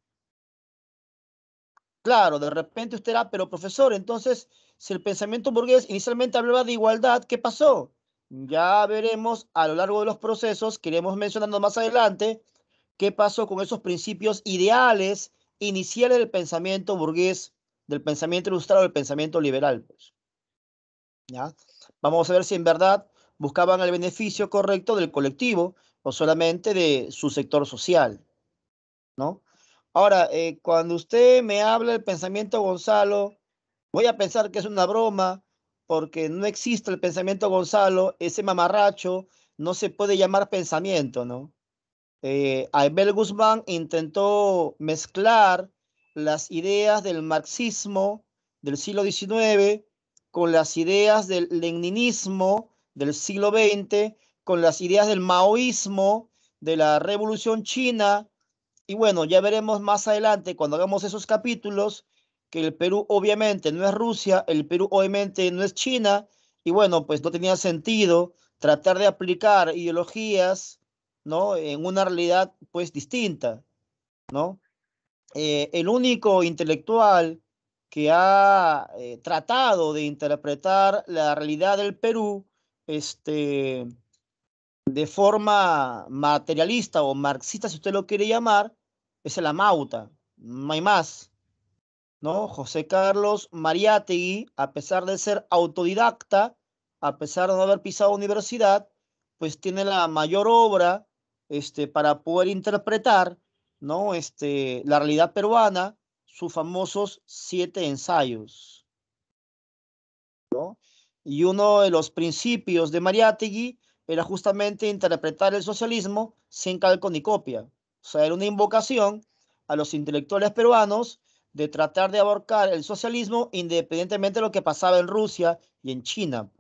Claro, de repente usted era, pero profesor, entonces, si el pensamiento burgués inicialmente hablaba de igualdad, ¿qué pasó? Ya veremos a lo largo de los procesos que iremos mencionando más adelante qué pasó con esos principios ideales iniciales del pensamiento burgués, del pensamiento ilustrado, del pensamiento liberal. Pues? Vamos a ver si en verdad buscaban el beneficio correcto del colectivo o solamente de su sector social, ¿no? Ahora, eh, cuando usted me habla del pensamiento Gonzalo, voy a pensar que es una broma, porque no existe el pensamiento Gonzalo, ese mamarracho no se puede llamar pensamiento, ¿no? Eh, Abel Guzmán intentó mezclar las ideas del marxismo del siglo XIX con las ideas del leninismo del siglo XX, con las ideas del maoísmo, de la revolución china, y bueno, ya veremos más adelante cuando hagamos esos capítulos que el Perú obviamente no es Rusia, el Perú obviamente no es China, y bueno, pues no tenía sentido tratar de aplicar ideologías, ¿no? En una realidad pues distinta, ¿no? Eh, el único intelectual que ha eh, tratado de interpretar la realidad del Perú este, de forma materialista o marxista, si usted lo quiere llamar, es el amauta, no hay más. ¿no? José Carlos Mariátegui, a pesar de ser autodidacta, a pesar de no haber pisado universidad, pues tiene la mayor obra este, para poder interpretar ¿no? este, la realidad peruana, sus famosos siete ensayos. ¿no? Y uno de los principios de Mariátegui era justamente interpretar el socialismo sin calco ni copia. O sea, era una invocación a los intelectuales peruanos de tratar de abarcar el socialismo independientemente de lo que pasaba en Rusia y en China.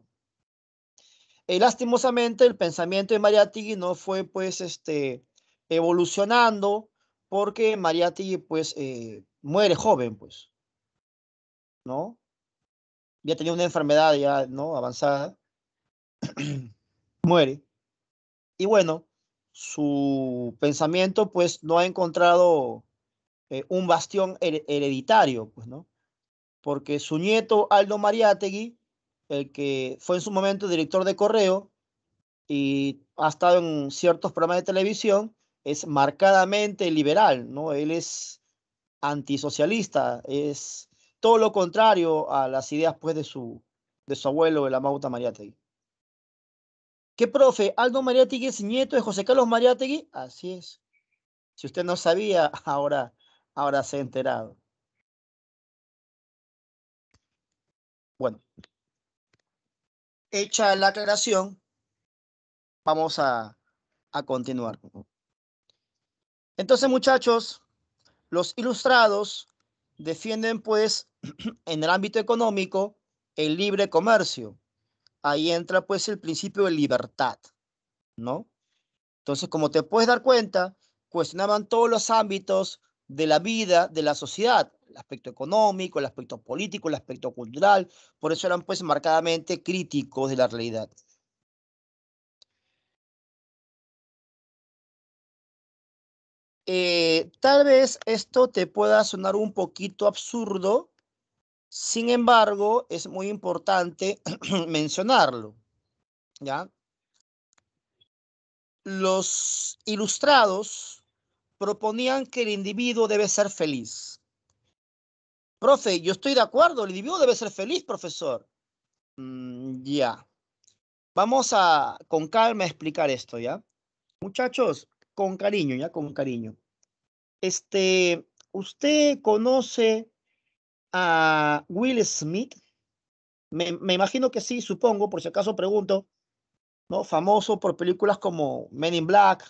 Y eh, lastimosamente, el pensamiento de Mariátegui no fue, pues, este, evolucionando porque Mariátegui, pues, eh, muere joven, pues, ¿no? ya tenía una enfermedad ya, ¿no? Avanzada, [CLEARS THROAT] muere. Y bueno, su pensamiento pues no ha encontrado eh, un bastión hereditario, pues, ¿no? Porque su nieto Aldo Mariátegui, el que fue en su momento director de correo y ha estado en ciertos programas de televisión, es marcadamente liberal, ¿no? Él es antisocialista, es todo lo contrario a las ideas pues, de, su, de su abuelo, el Amauta Mariategui. ¿Qué profe? ¿Aldo Mariategui es nieto de José Carlos Mariategui? Así es. Si usted no sabía, [LAUGHS] ahora, ahora se ha enterado. Bueno, hecha la aclaración, vamos a, a continuar. Entonces, muchachos, los ilustrados Defienden, pues, [CLEARS THROAT] en el ámbito económico, el libre comercio. Ahí entra, pues, el principio de libertad, ¿no? Entonces, como te puedes dar cuenta, cuestionaban todos los ámbitos de la vida de la sociedad, el aspecto económico, el aspecto político, el aspecto cultural, por eso eran pues marcadamente críticos de la realidad. Eh, tal vez esto te pueda sonar un poquito absurdo, sin embargo, es muy importante [CLEARS THROAT] mencionarlo. ¿Ya? Los ilustrados proponían que el individuo debe ser feliz. Profe, yo estoy de acuerdo, el individuo debe ser feliz, profesor. Mm, ya. Vamos a con calma explicar esto, ¿ya? Muchachos, con cariño, ya con cariño. Este, ¿usted conoce a Will Smith? Me, imagino que sí, supongo, por si acaso pregunto, ¿no? Famoso por películas como Men in Black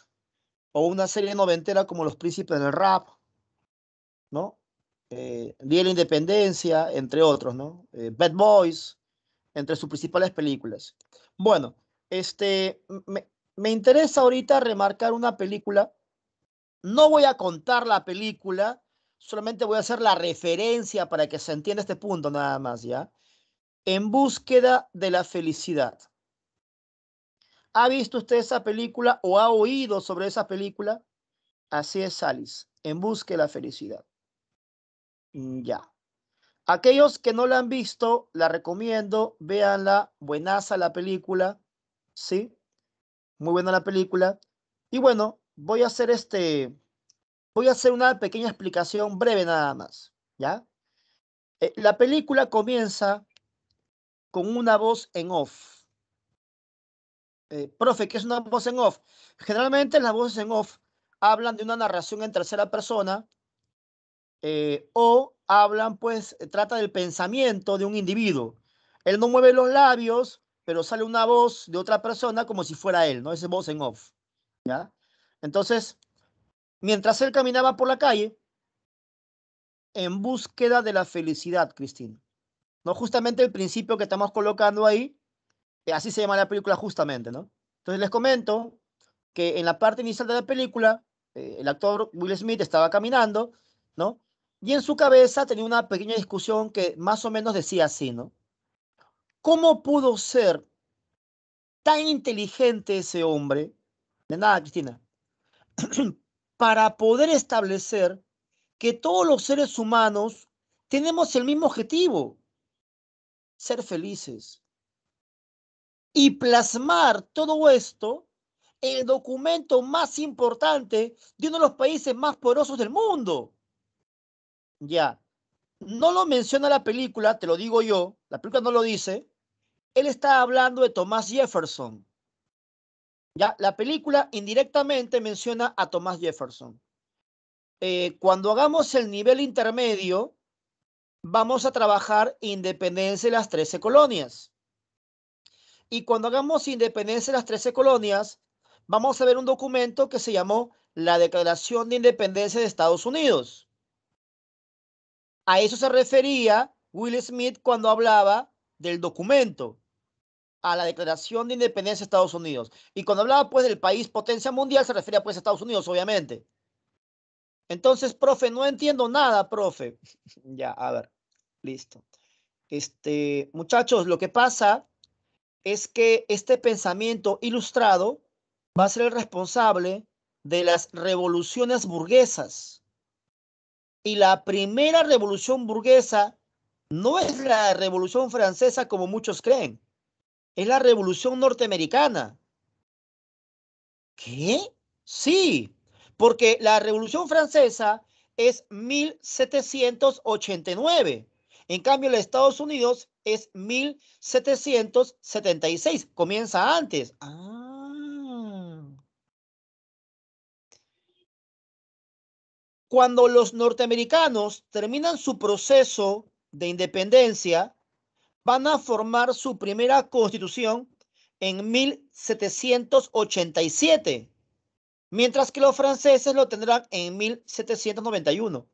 o una serie noventera como Los Príncipes del Rap, ¿no? Eh, Día de la Independencia, entre otros, ¿no? Eh, Bad Boys, entre sus principales películas. Bueno, este, me, me interesa ahorita remarcar una película. No voy a contar la película, solamente voy a hacer la referencia para que se entienda este punto nada más, ¿ya? En búsqueda de la felicidad. ¿Ha visto usted esa película o ha oído sobre esa película? Así es, Alice, en búsqueda de la felicidad. Mm, ya. Aquellos que no la han visto, la recomiendo, véanla, buenaza la película, ¿sí? muy buena la película. Y bueno, voy a hacer este, voy a hacer una pequeña explicación breve nada más, ¿ya? Eh, la película comienza con una voz en off. Eh, profe, ¿qué es una voz en off? Generalmente las voces en off hablan de una narración en tercera persona eh, o hablan, pues, trata del pensamiento de un individuo. Él no mueve los labios, pero sale una voz de otra persona como si fuera él, ¿no? Ese voz en off, ¿ya? Entonces, mientras él caminaba por la calle, en búsqueda de la felicidad, Cristina. ¿No? Justamente el principio que estamos colocando ahí, eh, así se llama la película justamente, ¿no? Entonces les comento que en la parte inicial de la película, eh, el actor Will Smith estaba caminando, ¿no? Y en su cabeza tenía una pequeña discusión que más o menos decía así, ¿no? ¿Cómo pudo ser tan inteligente ese hombre? De nada, Cristina. [CLEARS THROAT] para poder establecer que todos los seres humanos tenemos el mismo objetivo, ser felices. Y plasmar todo esto en el documento más importante de uno de los países más poderosos del mundo. Ya, no lo menciona la película, te lo digo yo, la película no lo dice, él está hablando de Thomas Jefferson. ¿ya? La película indirectamente menciona a Thomas Jefferson. Eh, cuando hagamos el nivel intermedio, vamos a trabajar independencia de las 13 colonias. Y cuando hagamos independencia de las 13 colonias, vamos a ver un documento que se llamó la Declaración de Independencia de Estados Unidos. A eso se refería Will Smith cuando hablaba del documento a la Declaración de Independencia de Estados Unidos. Y cuando hablaba pues del país potencia mundial se refería pues a Estados Unidos, obviamente. Entonces, profe, no entiendo nada, profe. [LAUGHS] ya, a ver, listo. Este, muchachos, lo que pasa es que este pensamiento ilustrado va a ser el responsable de las revoluciones burguesas. Y la primera revolución burguesa no es la revolución francesa como muchos creen. Es la revolución norteamericana. ¿Qué? Sí, porque la revolución francesa es 1789. En cambio, la Estados Unidos es 1776. Comienza antes. Ah. Cuando los norteamericanos terminan su proceso de independencia, van a formar su primera constitución en 1787, mientras que los franceses lo tendrán en 1791.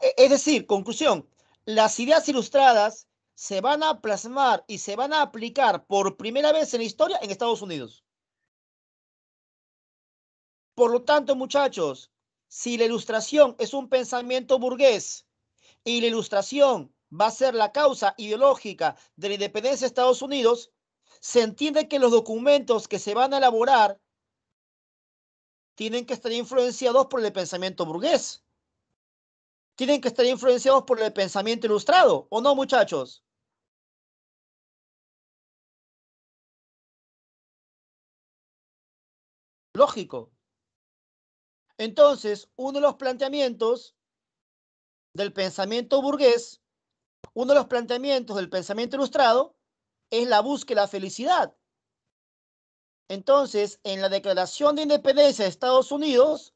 E, es decir, conclusión, las ideas ilustradas se van a plasmar y se van a aplicar por primera vez en la historia en Estados Unidos. Por lo tanto, muchachos, si la ilustración es un pensamiento burgués y la ilustración va a ser la causa ideológica de la independencia de Estados Unidos, se entiende que los documentos que se van a elaborar tienen que estar influenciados por el pensamiento burgués. Tienen que estar influenciados por el pensamiento ilustrado, ¿o no, muchachos? Lógico. Entonces, uno de los planteamientos del pensamiento burgués uno de los planteamientos del pensamiento ilustrado es la búsqueda de la felicidad. Entonces, en la Declaración de Independencia de Estados Unidos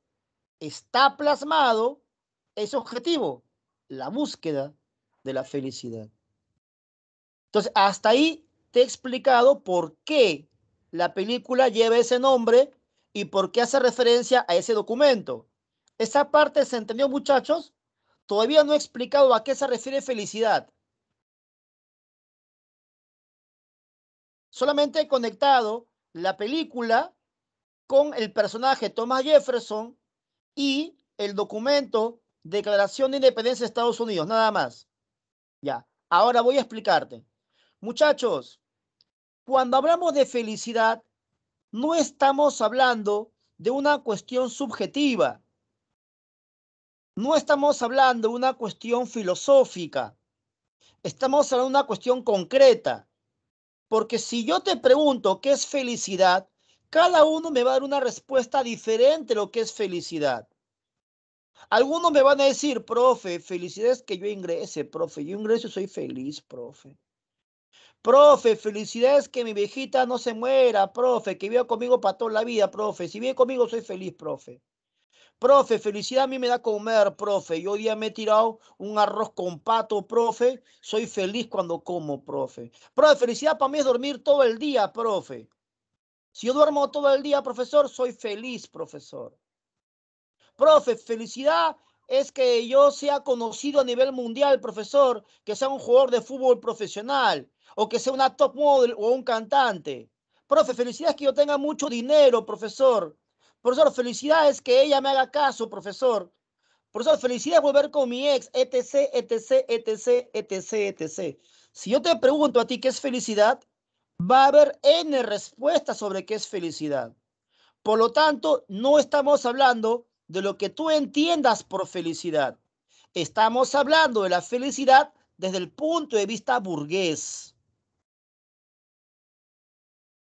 está plasmado ese objetivo, la búsqueda de la felicidad. Entonces, hasta ahí te he explicado por qué la película lleva ese nombre y por qué hace referencia a ese documento. Esa parte se entendió, muchachos. Todavía no he explicado a qué se refiere felicidad. Solamente he conectado la película con el personaje Thomas Jefferson y el documento Declaración de Independencia de Estados Unidos, nada más. Ya, ahora voy a explicarte. Muchachos, cuando hablamos de felicidad, no estamos hablando de una cuestión subjetiva no estamos hablando de una cuestión filosófica, estamos hablando de una cuestión concreta. Porque si yo te pregunto qué es felicidad, cada uno me va a dar una respuesta diferente a lo que es felicidad. Algunos me van a decir, profe, felicidad es que yo ingrese, profe, yo ingreso y soy feliz, profe. Profe, felicidad es que mi viejita no se muera, profe, que viva conmigo para toda la vida, profe. Si vive conmigo soy feliz, profe. Profe, felicidad a mí me da comer, profe. Yo hoy día me he tirado un arroz con pato, profe. Soy feliz cuando como, profe. Profe, felicidad para mí es dormir todo el día, profe. Si yo duermo todo el día, profesor, soy feliz, profesor. Profe, felicidad es que yo sea conocido a nivel mundial, profesor, que sea un jugador de fútbol profesional, o que sea una top model o un cantante. Profe, felicidad es que yo tenga mucho dinero, profesor, Profesor, felicidad es que ella me haga caso, profesor. Profesor, felicidad volver con mi ex, etc, etc, etc, etc, etc. Si yo te pregunto a ti qué es felicidad, va a haber N respuestas sobre qué es felicidad. Por lo tanto, no estamos hablando de lo que tú entiendas por felicidad. Estamos hablando de la felicidad desde el punto de vista burgués.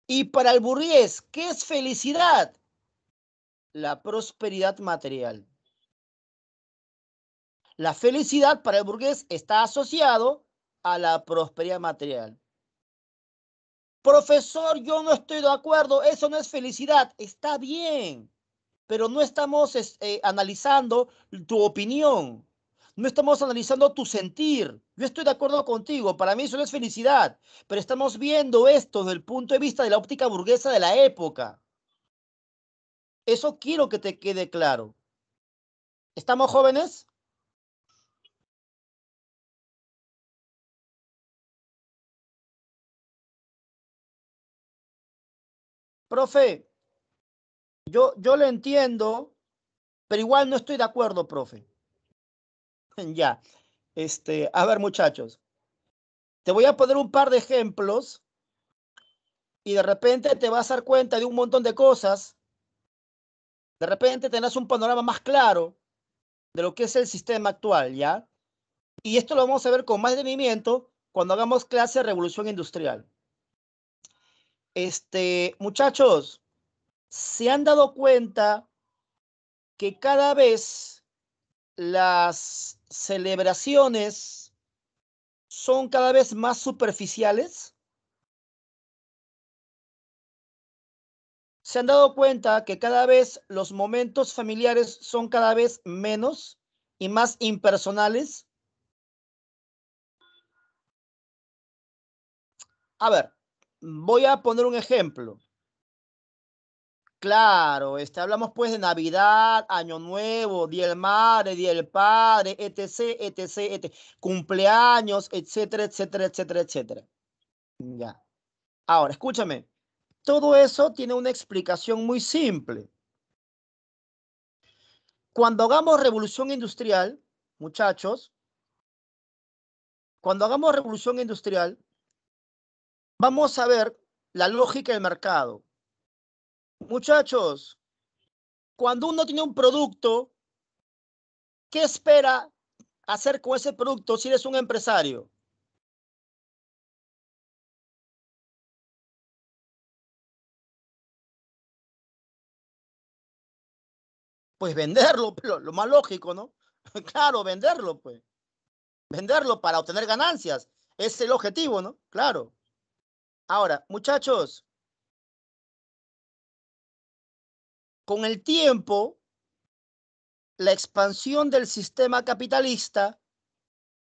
Y para el burgués, ¿qué es felicidad? la prosperidad material. La felicidad para el burgués está asociado a la prosperidad material. Profesor, yo no estoy de acuerdo, eso no es felicidad, está bien, pero no estamos eh, analizando tu opinión, no estamos analizando tu sentir. Yo estoy de acuerdo contigo, para mí eso no es felicidad, pero estamos viendo esto desde el punto de vista de la óptica burguesa de la época. Eso quiero que te quede claro. ¿Estamos jóvenes? Profe, yo, yo lo entiendo, pero igual no estoy de acuerdo, profe. [LAUGHS] ya. Este, a ver, muchachos. Te voy a poner un par de ejemplos y de repente te vas a dar cuenta de un montón de cosas de repente tendrás un panorama más claro de lo que es el sistema actual, ¿ya? Y esto lo vamos a ver con más detenimiento cuando hagamos clase de revolución industrial. Este, muchachos, ¿se han dado cuenta que cada vez las celebraciones son cada vez más superficiales? se han dado cuenta que cada vez los momentos familiares son cada vez menos y más impersonales? A ver, voy a poner un ejemplo. Claro, este, hablamos pues de Navidad, Año Nuevo, Día del Madre, Día del Padre, etc, etc, etc, cumpleaños, etcétera, etcétera, etcétera, etcétera. Ya. Ahora, escúchame. Todo eso tiene una explicación muy simple. Cuando hagamos revolución industrial, muchachos, cuando hagamos revolución industrial, vamos a ver la lógica del mercado. Muchachos, cuando uno tiene un producto, ¿qué espera hacer con ese producto si eres un empresario? pues venderlo, lo, más lógico, ¿no? [LAUGHS] claro, venderlo, pues. Venderlo para obtener ganancias. Es el objetivo, ¿no? Claro. Ahora, muchachos, con el tiempo, la expansión del sistema capitalista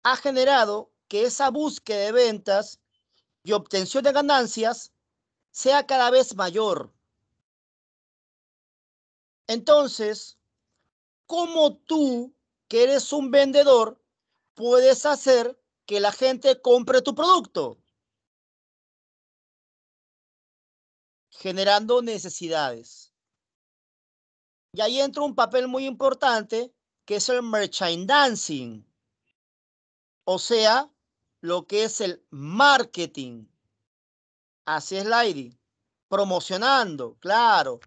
ha generado que esa búsqueda de ventas y obtención de ganancias sea cada vez mayor. Entonces, cómo tú, que eres un vendedor, puedes hacer que la gente compre tu producto. Generando necesidades. Y ahí entra un papel muy importante que es el merchandising. O sea, lo que es el marketing. Así es, Lady. Promocionando, claro.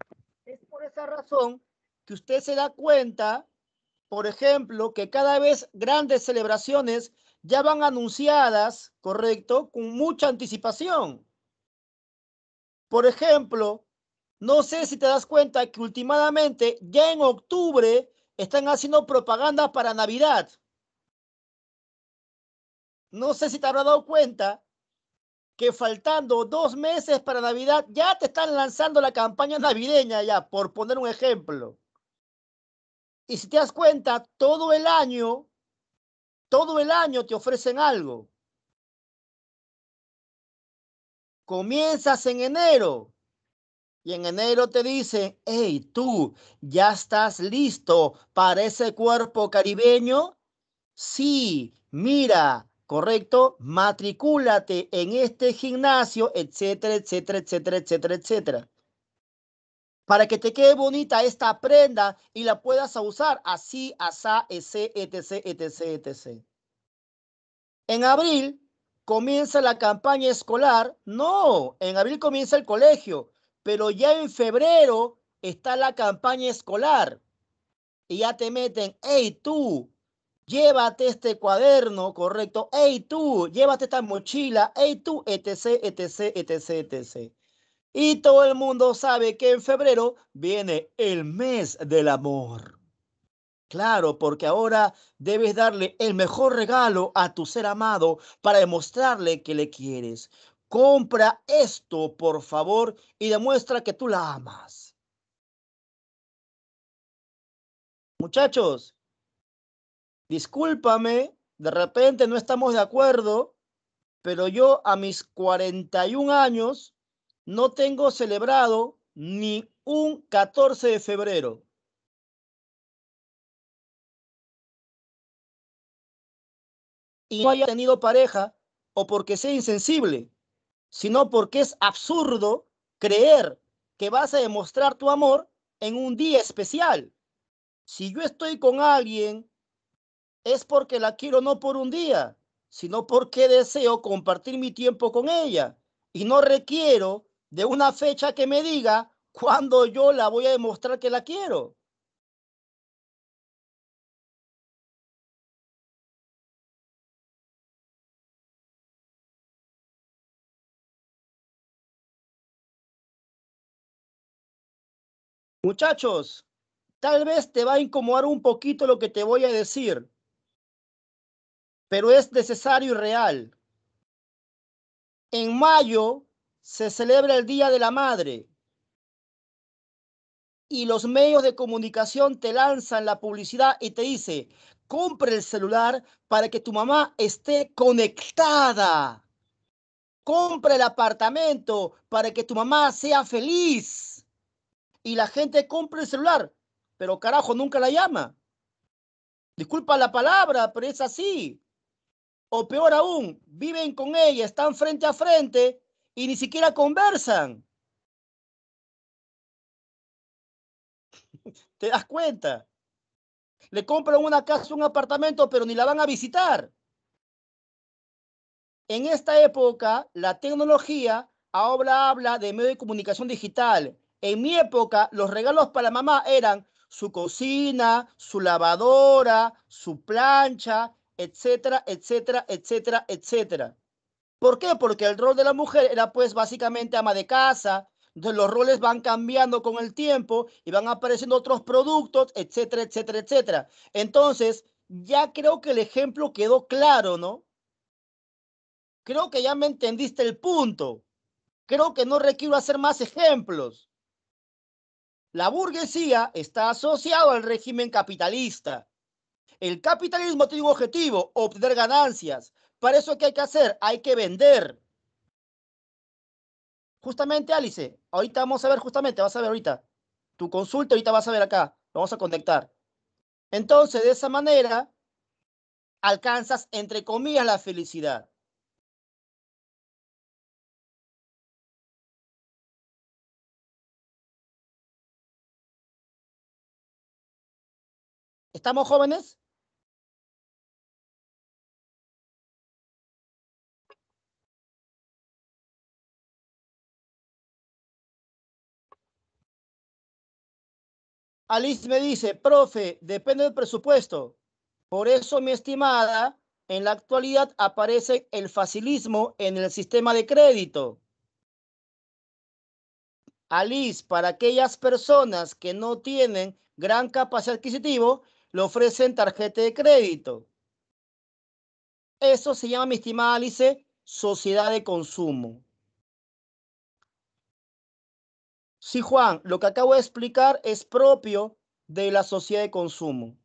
Es por esa razón que usted se da cuenta, por ejemplo, que cada vez grandes celebraciones ya van anunciadas, correcto, con mucha anticipación. Por ejemplo, no sé si te das cuenta que últimamente, ya en octubre, están haciendo propaganda para Navidad. No sé si te habrá dado cuenta que faltando dos meses para Navidad, ya te están lanzando la campaña navideña, ya, por poner un ejemplo. Y si te das cuenta, todo el año, todo el año te ofrecen algo. Comienzas en enero y en enero te dicen, hey, tú ya estás listo para ese cuerpo caribeño. Sí, mira, correcto, matricúlate en este gimnasio, etcétera, etcétera, etcétera, etcétera, etcétera para que te quede bonita esta prenda y la puedas usar así, asá, etc, etc, etc, etc. En abril comienza la campaña escolar. No, en abril comienza el colegio, pero ya en febrero está la campaña escolar. Y ya te meten, hey tú, llévate este cuaderno, correcto. Hey tú, llévate esta mochila, hey tú, etc, etc, etc, etc. Y todo el mundo sabe que en febrero viene el mes del amor. Claro, porque ahora debes darle el mejor regalo a tu ser amado para demostrarle que le quieres. Compra esto, por favor, y demuestra que tú la amas. Muchachos, discúlpame, de repente no estamos de acuerdo, pero yo a mis 41 años no tengo celebrado ni un 14 de febrero. Y no haya tenido pareja o porque sea insensible, sino porque es absurdo creer que vas a demostrar tu amor en un día especial. Si yo estoy con alguien, es porque la quiero no por un día, sino porque deseo compartir mi tiempo con ella. Y no requiero de una fecha que me diga cuándo yo la voy a demostrar que la quiero. Muchachos, tal vez te va a incomodar un poquito lo que te voy a decir, pero es necesario y real. En mayo se celebra el Día de la Madre y los medios de comunicación te lanzan la publicidad y te dice, compre el celular para que tu mamá esté conectada. Compre el apartamento para que tu mamá sea feliz. Y la gente compra el celular, pero carajo, nunca la llama. Disculpa la palabra, pero es así. O peor aún, viven con ella, están frente a frente y ni siquiera conversan. [LAUGHS] ¿Te das cuenta? Le compran una casa, un apartamento, pero ni la van a visitar. En esta época, la tecnología ahora habla de medio de comunicación digital. En mi época, los regalos para mamá eran su cocina, su lavadora, su plancha, etcétera, etcétera, etcétera, etcétera. ¿Por qué? Porque el rol de la mujer era pues básicamente ama de casa. Entonces los roles van cambiando con el tiempo y van apareciendo otros productos, etcétera, etcétera, etcétera. Entonces, ya creo que el ejemplo quedó claro, ¿no? Creo que ya me entendiste el punto. Creo que no requiero hacer más ejemplos. La burguesía está asociada al régimen capitalista. El capitalismo tiene un objetivo, obtener ganancias. Para eso, ¿qué hay que hacer? Hay que vender. Justamente, Alice, ahorita vamos a ver, justamente, vas a ver ahorita. Tu consulta ahorita vas a ver acá. Lo vamos a conectar. Entonces, de esa manera, alcanzas, entre comillas, la felicidad. ¿Estamos jóvenes? Alice me dice, profe, depende del presupuesto. Por eso, mi estimada, en la actualidad aparece el facilismo en el sistema de crédito. Alice, para aquellas personas que no tienen gran capacidad adquisitiva, le ofrecen tarjeta de crédito. Eso se llama, mi estimada Alice, sociedad de consumo. Sí, Juan, lo que acabo de explicar es propio de la sociedad de consumo.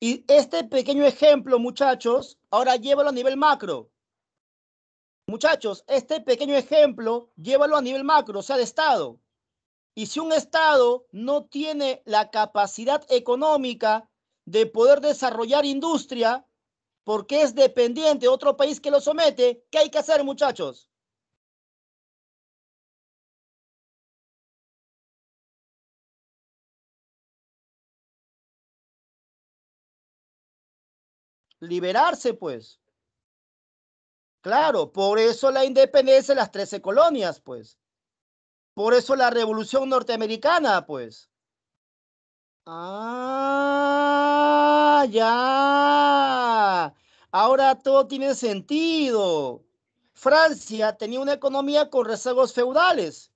Y este pequeño ejemplo, muchachos, ahora llévalo a nivel macro. Muchachos, este pequeño ejemplo, llévalo a nivel macro, o sea, de Estado. Y si un Estado no tiene la capacidad económica de poder desarrollar industria porque es dependiente de otro país que lo somete, ¿qué hay que hacer, muchachos? liberarse, pues. Claro, por eso la independencia de las 13 colonias, pues. Por eso la revolución norteamericana, pues. Ah, ya. Ahora todo tiene sentido. Francia tenía una economía con rezagos feudales.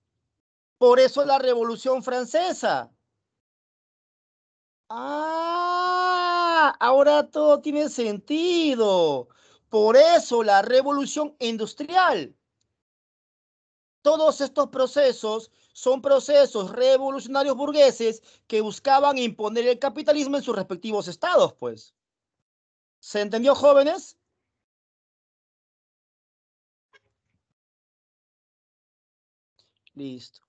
Por eso la revolución francesa. Ah ahora todo tiene sentido. Por eso la revolución industrial. Todos estos procesos son procesos revolucionarios burgueses que buscaban imponer el capitalismo en sus respectivos estados, pues. ¿Se entendió, jóvenes? Listo.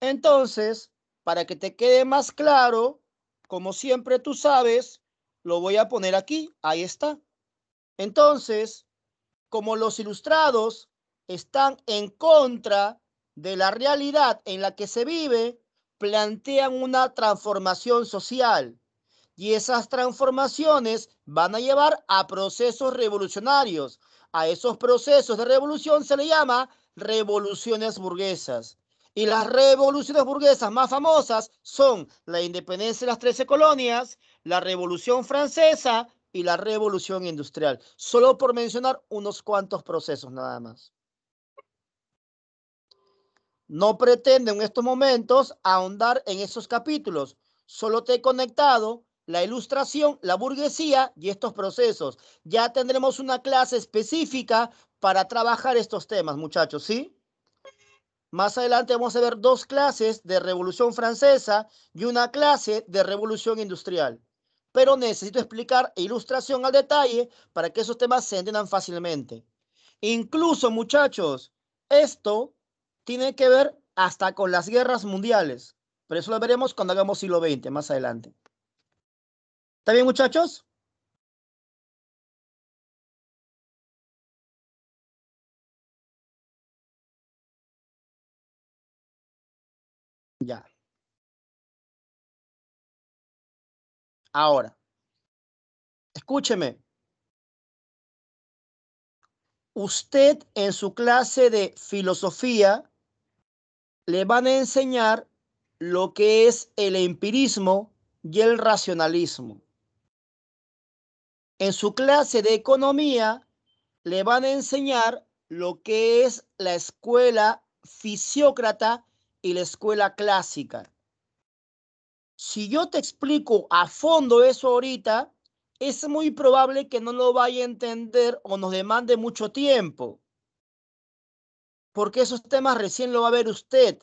Entonces, para que te quede más claro, como siempre tú sabes, lo voy a poner aquí, ahí está. Entonces, como los ilustrados están en contra de la realidad en la que se vive, plantean una transformación social. Y esas transformaciones van a llevar a procesos revolucionarios. A esos procesos de revolución se le llama revoluciones burguesas. Y las revoluciones burguesas más famosas son la independencia de las 13 colonias, la Revolución Francesa y la Revolución Industrial, solo por mencionar unos cuantos procesos nada más. No pretendo en estos momentos ahondar en esos capítulos, solo te he conectado la ilustración, la burguesía y estos procesos. Ya tendremos una clase específica para trabajar estos temas, muchachos, ¿sí? Más adelante vamos a ver dos clases de Revolución Francesa y una clase de Revolución Industrial pero necesito explicar e ilustración al detalle para que esos temas se entiendan fácilmente. Incluso, muchachos, esto tiene que ver hasta con las guerras mundiales, pero eso lo veremos cuando hagamos siglo XX más adelante. ¿Está bien, muchachos? Ahora, escúcheme. Usted en su clase de filosofía le van a enseñar lo que es el empirismo y el racionalismo. En su clase de economía le van a enseñar lo que es la escuela fisiócrata y la escuela clásica. Si yo te explico a fondo eso ahorita, es muy probable que no lo vaya a entender o nos demande mucho tiempo. Porque esos temas recién lo va a ver usted.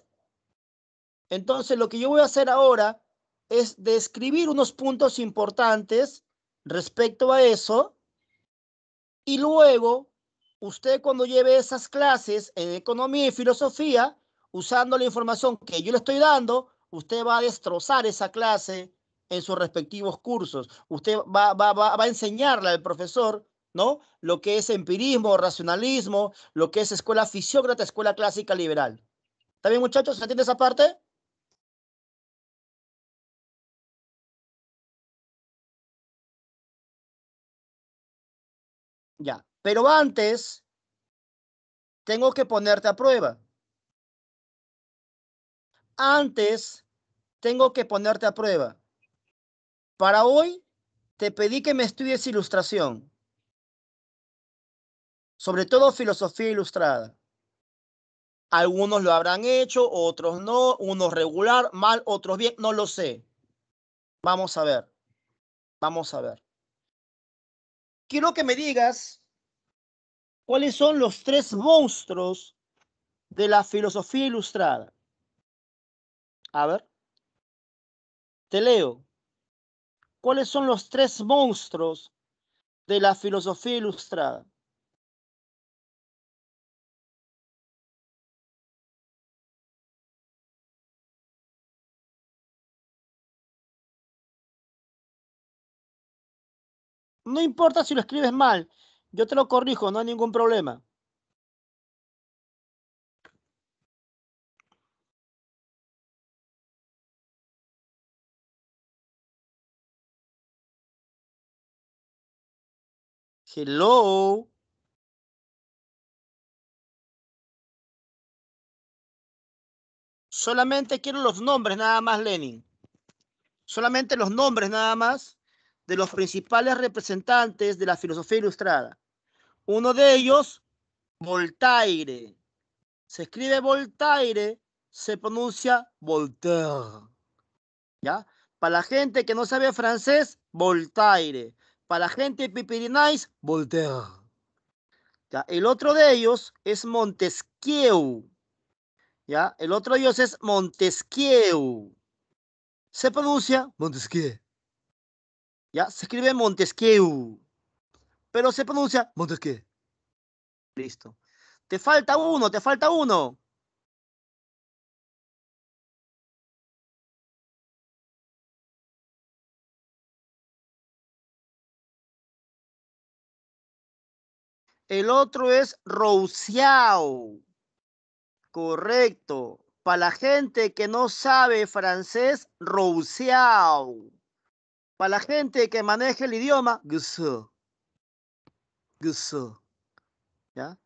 Entonces, lo que yo voy a hacer ahora es describir unos puntos importantes respecto a eso. Y luego, usted cuando lleve esas clases en economía y filosofía, usando la información que yo le estoy dando, usted va a destrozar esa clase en sus respectivos cursos. Usted va, a enseñarle al profesor ¿no? Lo que es empirismo, racionalismo, lo que es escuela fisiócrata, escuela clásica liberal. ¿Está bien, muchachos? ¿Se entiende esa parte? Ya, pero antes tengo que ponerte a prueba antes tengo que ponerte a prueba. Para hoy te pedí que me estudies ilustración, sobre todo filosofía ilustrada. Algunos lo habrán hecho, otros no, unos regular, mal, otros bien, no lo sé. Vamos a ver, vamos a ver. Quiero que me digas cuáles son los tres monstruos de la filosofía ilustrada. A ver. Te leo. ¿Cuáles son los tres monstruos de la filosofía ilustrada? No importa si lo escribes mal, yo te lo corrijo, no hay ningún problema. Hello. Solamente quiero los nombres nada más, Lenin. Solamente los nombres nada más de los principales representantes de la filosofía ilustrada. Uno de ellos, Voltaire. Se escribe Voltaire, se pronuncia Voltaire. ¿Ya? Para la gente que no sabe francés, Voltaire. Para la gente pipirinais, Voltaire. ¿Ya? El otro de ellos es Montesquieu. ¿Ya? El otro de ellos es Montesquieu. Se pronuncia Montesquieu. ¿Ya? Se escribe Montesquieu. Pero se pronuncia Montesquieu. Listo. Te falta uno, te falta uno. El otro es Rousiao. Correcto. Para la gente que no sabe francés, rousseau Para la gente que maneja el idioma, gusso. Gusso. ¿Ya?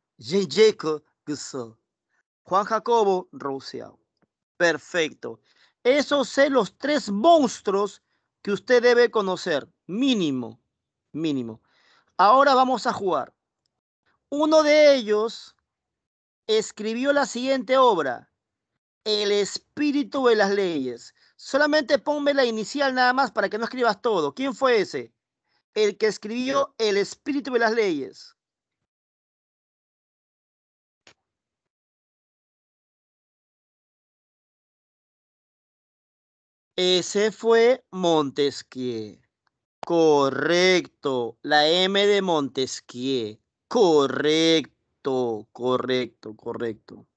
Gusu. Juan Jacobo, Rousiao. Perfecto. Esos son los tres monstruos que usted debe conocer. Mínimo. Mínimo. Ahora vamos a jugar. Uno de ellos escribió la siguiente obra, El espíritu de las leyes. Solamente ponme la inicial nada más para que no escribas todo. ¿Quién fue ese? El que escribió El espíritu de las leyes. Ese fue Montesquieu. Correcto, la M de Montesquieu. Correcto, correcto, correcto.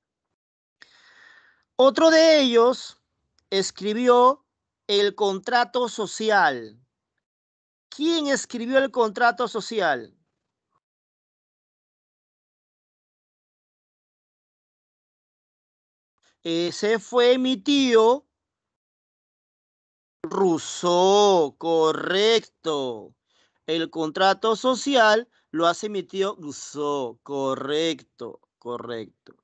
Otro de ellos escribió el contrato social. ¿Quién escribió el contrato social? Ese fue mi tío Rousseau, correcto. El contrato social lo hace mi tío Gusso. Correcto, correcto.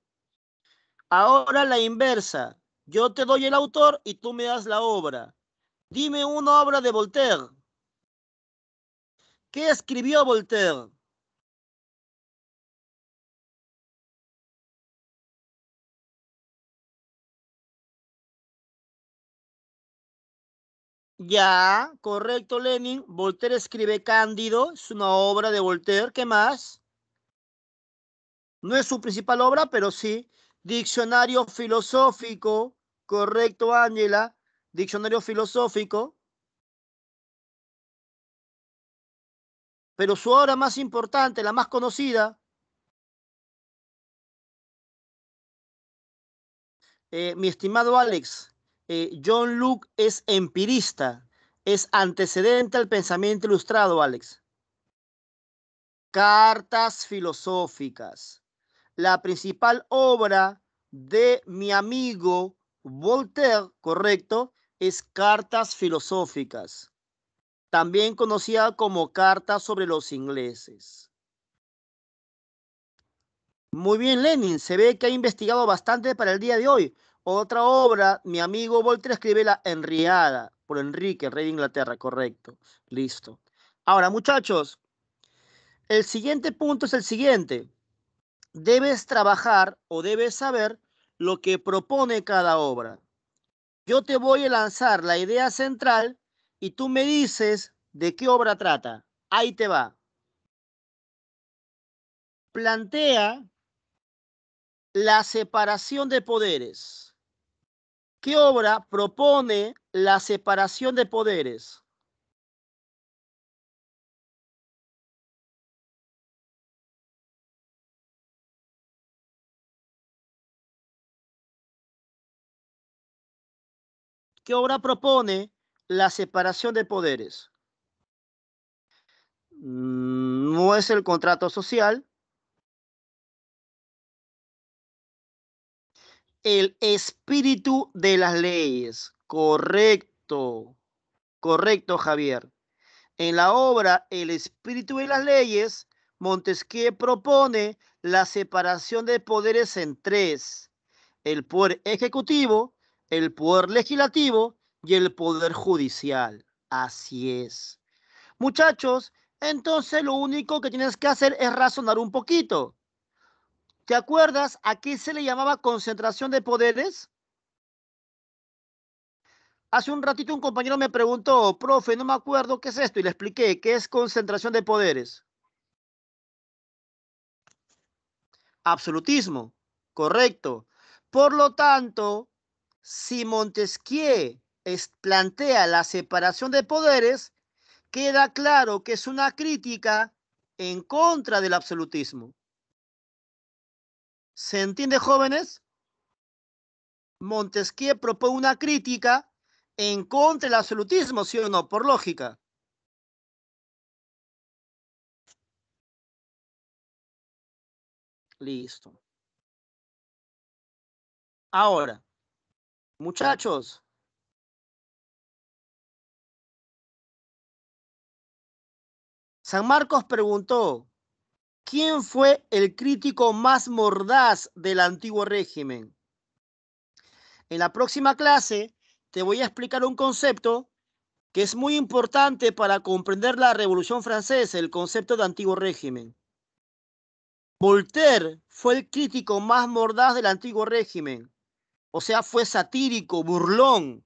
Ahora la inversa. Yo te doy el autor y tú me das la obra. Dime una obra de Voltaire. ¿Qué escribió Voltaire? Ya, correcto, Lenin. Voltaire escribe Cándido, es una obra de Voltaire. ¿Qué más? No es su principal obra, pero sí. Diccionario filosófico, correcto, Ángela. Diccionario filosófico. Pero su obra más importante, la más conocida, eh, mi estimado Alex, eh, John Luke es empirista, es antecedente al pensamiento ilustrado, Alex. Cartas filosóficas. La principal obra de mi amigo Voltaire, correcto, es Cartas filosóficas, también conocida como Cartas sobre los ingleses. Muy bien, Lenin, se ve que ha investigado bastante para el día de hoy otra obra, mi amigo Voltaire escribe La Enriada, por Enrique, rey de Inglaterra, correcto. Listo. Ahora, muchachos, el siguiente punto es el siguiente. Debes trabajar o debes saber lo que propone cada obra. Yo te voy a lanzar la idea central y tú me dices de qué obra trata. Ahí te va. Plantea la separación de poderes. ¿Qué obra propone la separación de poderes? ¿Qué obra propone la separación de poderes? Mm, no es el contrato social, el espíritu de las leyes. Correcto, correcto Javier. En la obra El espíritu de las leyes, Montesquieu propone la separación de poderes en tres, el poder ejecutivo, el poder legislativo y el poder judicial. Así es. Muchachos, entonces lo único que tienes que hacer es razonar un poquito. ¿Te acuerdas a qué se le llamaba concentración de poderes? Hace un ratito un compañero me preguntó, profe, no me acuerdo qué es esto, y le expliqué qué es concentración de poderes. Absolutismo, correcto. Por lo tanto, si Montesquieu plantea la separación de poderes, queda claro que es una crítica en contra del absolutismo. ¿Se entiende, jóvenes? Montesquieu propone una crítica en contra del absolutismo, ¿sí o no? Por lógica. Listo. Ahora, muchachos. San Marcos preguntó, ¿Quién fue el crítico más mordaz del antiguo régimen? En la próxima clase te voy a explicar un concepto que es muy importante para comprender la Revolución Francesa, el concepto de antiguo régimen. Voltaire fue el crítico más mordaz del antiguo régimen, o sea, fue satírico, burlón.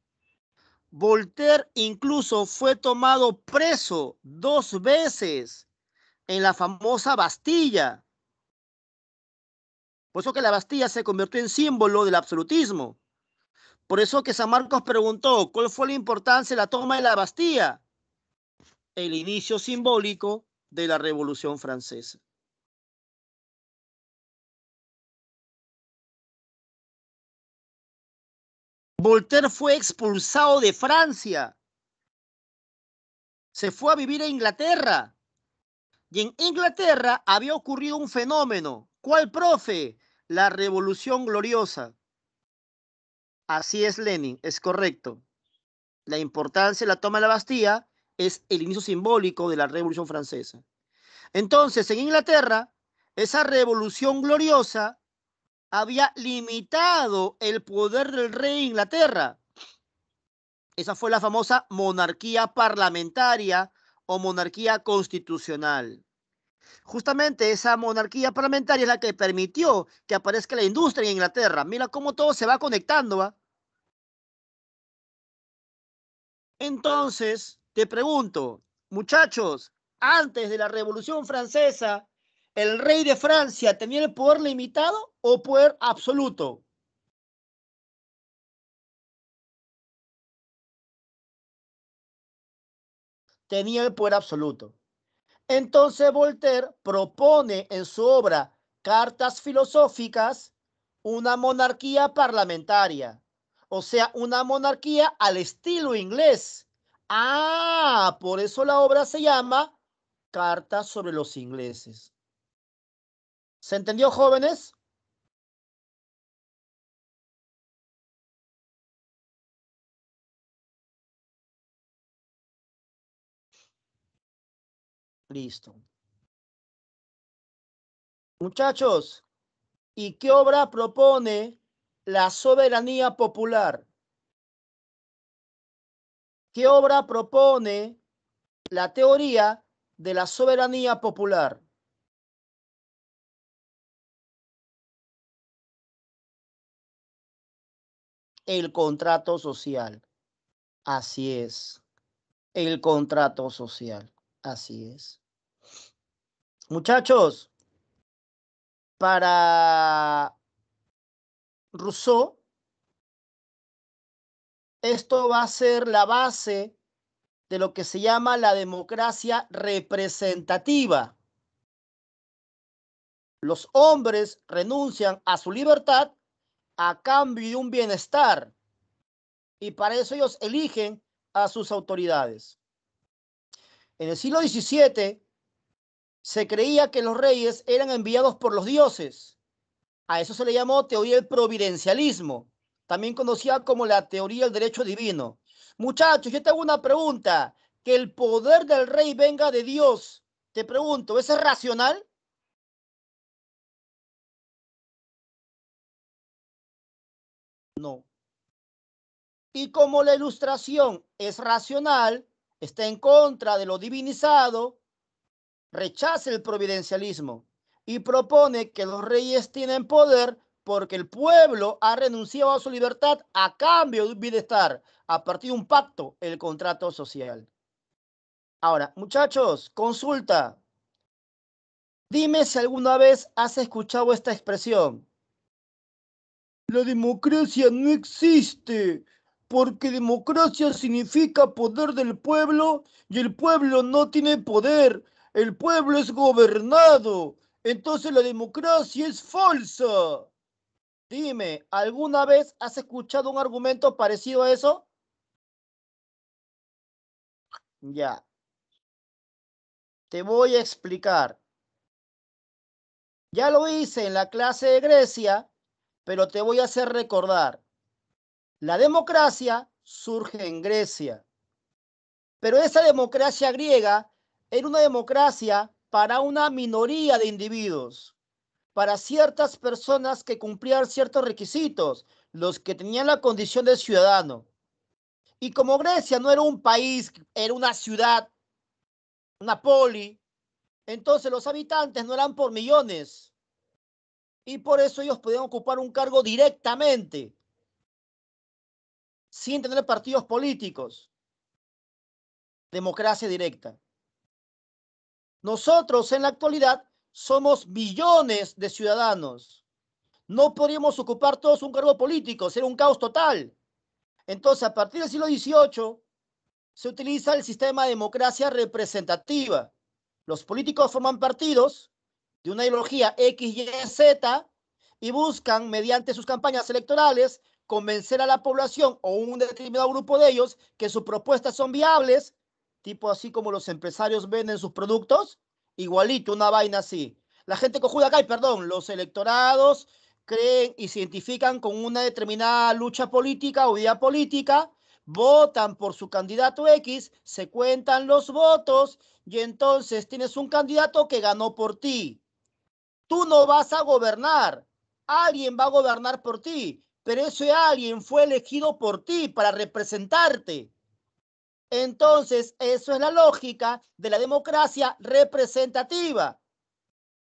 Voltaire incluso fue tomado preso dos veces en la famosa Bastilla. Por eso que la Bastilla se convirtió en símbolo del absolutismo. Por eso que San Marcos preguntó, ¿cuál fue la importancia de la toma de la Bastilla? El inicio simbólico de la Revolución Francesa. Voltaire fue expulsado de Francia. Se fue a vivir a Inglaterra. Y en Inglaterra había ocurrido un fenómeno. ¿Cuál, profe? La revolución gloriosa. Así es, Lenin, es correcto. La importancia de la toma de la Bastilla es el inicio simbólico de la Revolución Francesa. Entonces, en Inglaterra, esa revolución gloriosa había limitado el poder del rey de Inglaterra. Esa fue la famosa monarquía parlamentaria o monarquía constitucional. Justamente esa monarquía parlamentaria es la que permitió que aparezca la industria en Inglaterra. Mira cómo todo se va conectando. ¿va? Entonces, te pregunto, muchachos, antes de la Revolución Francesa, ¿el rey de Francia tenía el poder limitado o poder absoluto? Tenía el poder absoluto. Entonces Voltaire propone en su obra Cartas Filosóficas una monarquía parlamentaria, o sea, una monarquía al estilo inglés. Ah, por eso la obra se llama Cartas sobre los ingleses. ¿Se entendió, jóvenes? Listo. Muchachos, ¿y qué obra propone la soberanía popular? ¿Qué obra propone la teoría de la soberanía popular? El contrato social. Así es, el contrato social. Así es. Muchachos, para Rousseau, esto va a ser la base de lo que se llama la democracia representativa. Los hombres renuncian a su libertad a cambio de un bienestar y para eso ellos eligen a sus autoridades. En el siglo XVII se creía que los reyes eran enviados por los dioses. A eso se le llamó teoría del providencialismo, también conocida como la teoría del derecho divino. Muchachos, yo tengo una pregunta. Que el poder del rey venga de Dios, te pregunto, es racional? No. Y como la ilustración es racional, está en contra de lo divinizado, rechaza el providencialismo y propone que los reyes tienen poder porque el pueblo ha renunciado a su libertad a cambio de un bienestar, a partir de un pacto, el contrato social. Ahora, muchachos, consulta. Dime si alguna vez has escuchado esta expresión. La democracia no existe porque democracia significa poder del pueblo y el pueblo no tiene poder, el pueblo es gobernado, entonces la democracia es falsa. Dime, ¿alguna vez has escuchado un argumento parecido a eso? Ya. Te voy a explicar. Ya lo hice en la clase de Grecia, pero te voy a hacer recordar. La democracia surge en Grecia, pero esa democracia griega era una democracia para una minoría de individuos, para ciertas personas que cumplían ciertos requisitos, los que tenían la condición de ciudadano. Y como Grecia no era un país, era una ciudad, una poli, entonces los habitantes no eran por millones. Y por eso ellos podían ocupar un cargo directamente sin tener partidos políticos. Democracia directa. Nosotros en la actualidad somos millones de ciudadanos. No podríamos ocupar todos un cargo político, sería un caos total. Entonces, a partir del siglo XVIII, se utiliza el sistema de democracia representativa. Los políticos forman partidos de una ideología X, Y, Z y buscan, mediante sus campañas electorales, convencer a la población o un determinado grupo de ellos que sus propuestas son viables, tipo así como los empresarios venden sus productos, igualito, una vaina así. La gente cojuda acá, y perdón, los electorados creen y se identifican con una determinada lucha política o vía política, votan por su candidato X, se cuentan los votos y entonces tienes un candidato que ganó por ti. Tú no vas a gobernar, alguien va a gobernar por ti pero ese alguien fue elegido por ti para representarte. Entonces, eso es la lógica de la democracia representativa.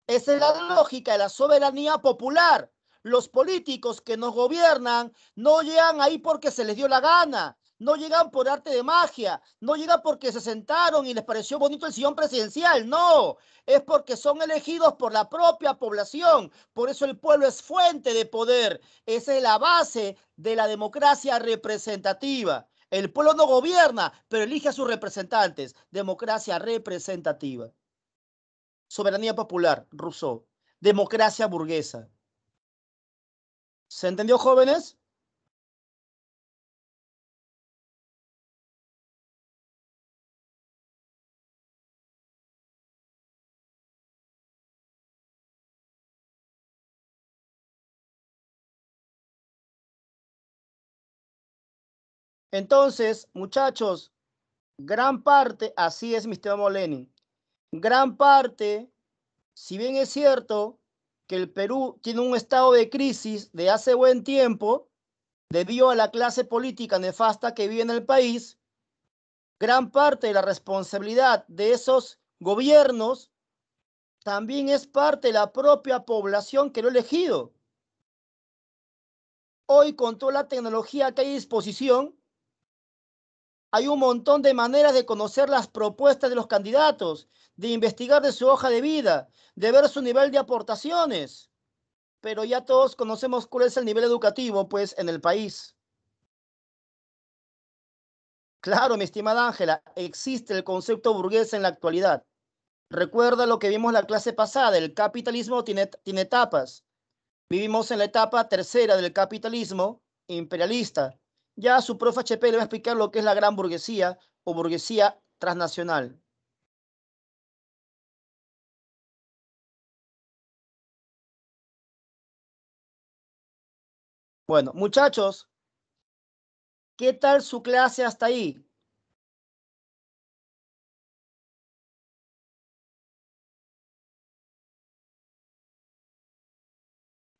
Esa es la lógica de la soberanía popular. Los políticos que nos gobiernan no llegan ahí porque se les dio la gana, no llegan por arte de magia, no llegan porque se sentaron y les pareció bonito el sillón presidencial, no, es porque son elegidos por la propia población, por eso el pueblo es fuente de poder, esa es la base de la democracia representativa. El pueblo no gobierna, pero elige a sus representantes. Democracia representativa. Soberanía popular, Rousseau. Democracia burguesa. ¿Se entendió, jóvenes? Entonces, muchachos, gran parte, así es mi Moleni, Lenin, gran parte, si bien es cierto que el Perú tiene un estado de crisis de hace buen tiempo, debido a la clase política nefasta que vive en el país, gran parte de la responsabilidad de esos gobiernos también es parte de la propia población que lo ha elegido. Hoy con toda la tecnología que hay a disposición, hay un montón de maneras de conocer las propuestas de los candidatos, de investigar de su hoja de vida, de ver su nivel de aportaciones. Pero ya todos conocemos cuál es el nivel educativo, pues, en el país. Claro, mi estimada Ángela, existe el concepto burgués en la actualidad. Recuerda lo que vimos en la clase pasada, el capitalismo tiene, tiene etapas. Vivimos en la etapa tercera del capitalismo imperialista, ya su profe HP le va a explicar lo que es la gran burguesía o burguesía transnacional. Bueno, muchachos, ¿qué tal su clase hasta ahí?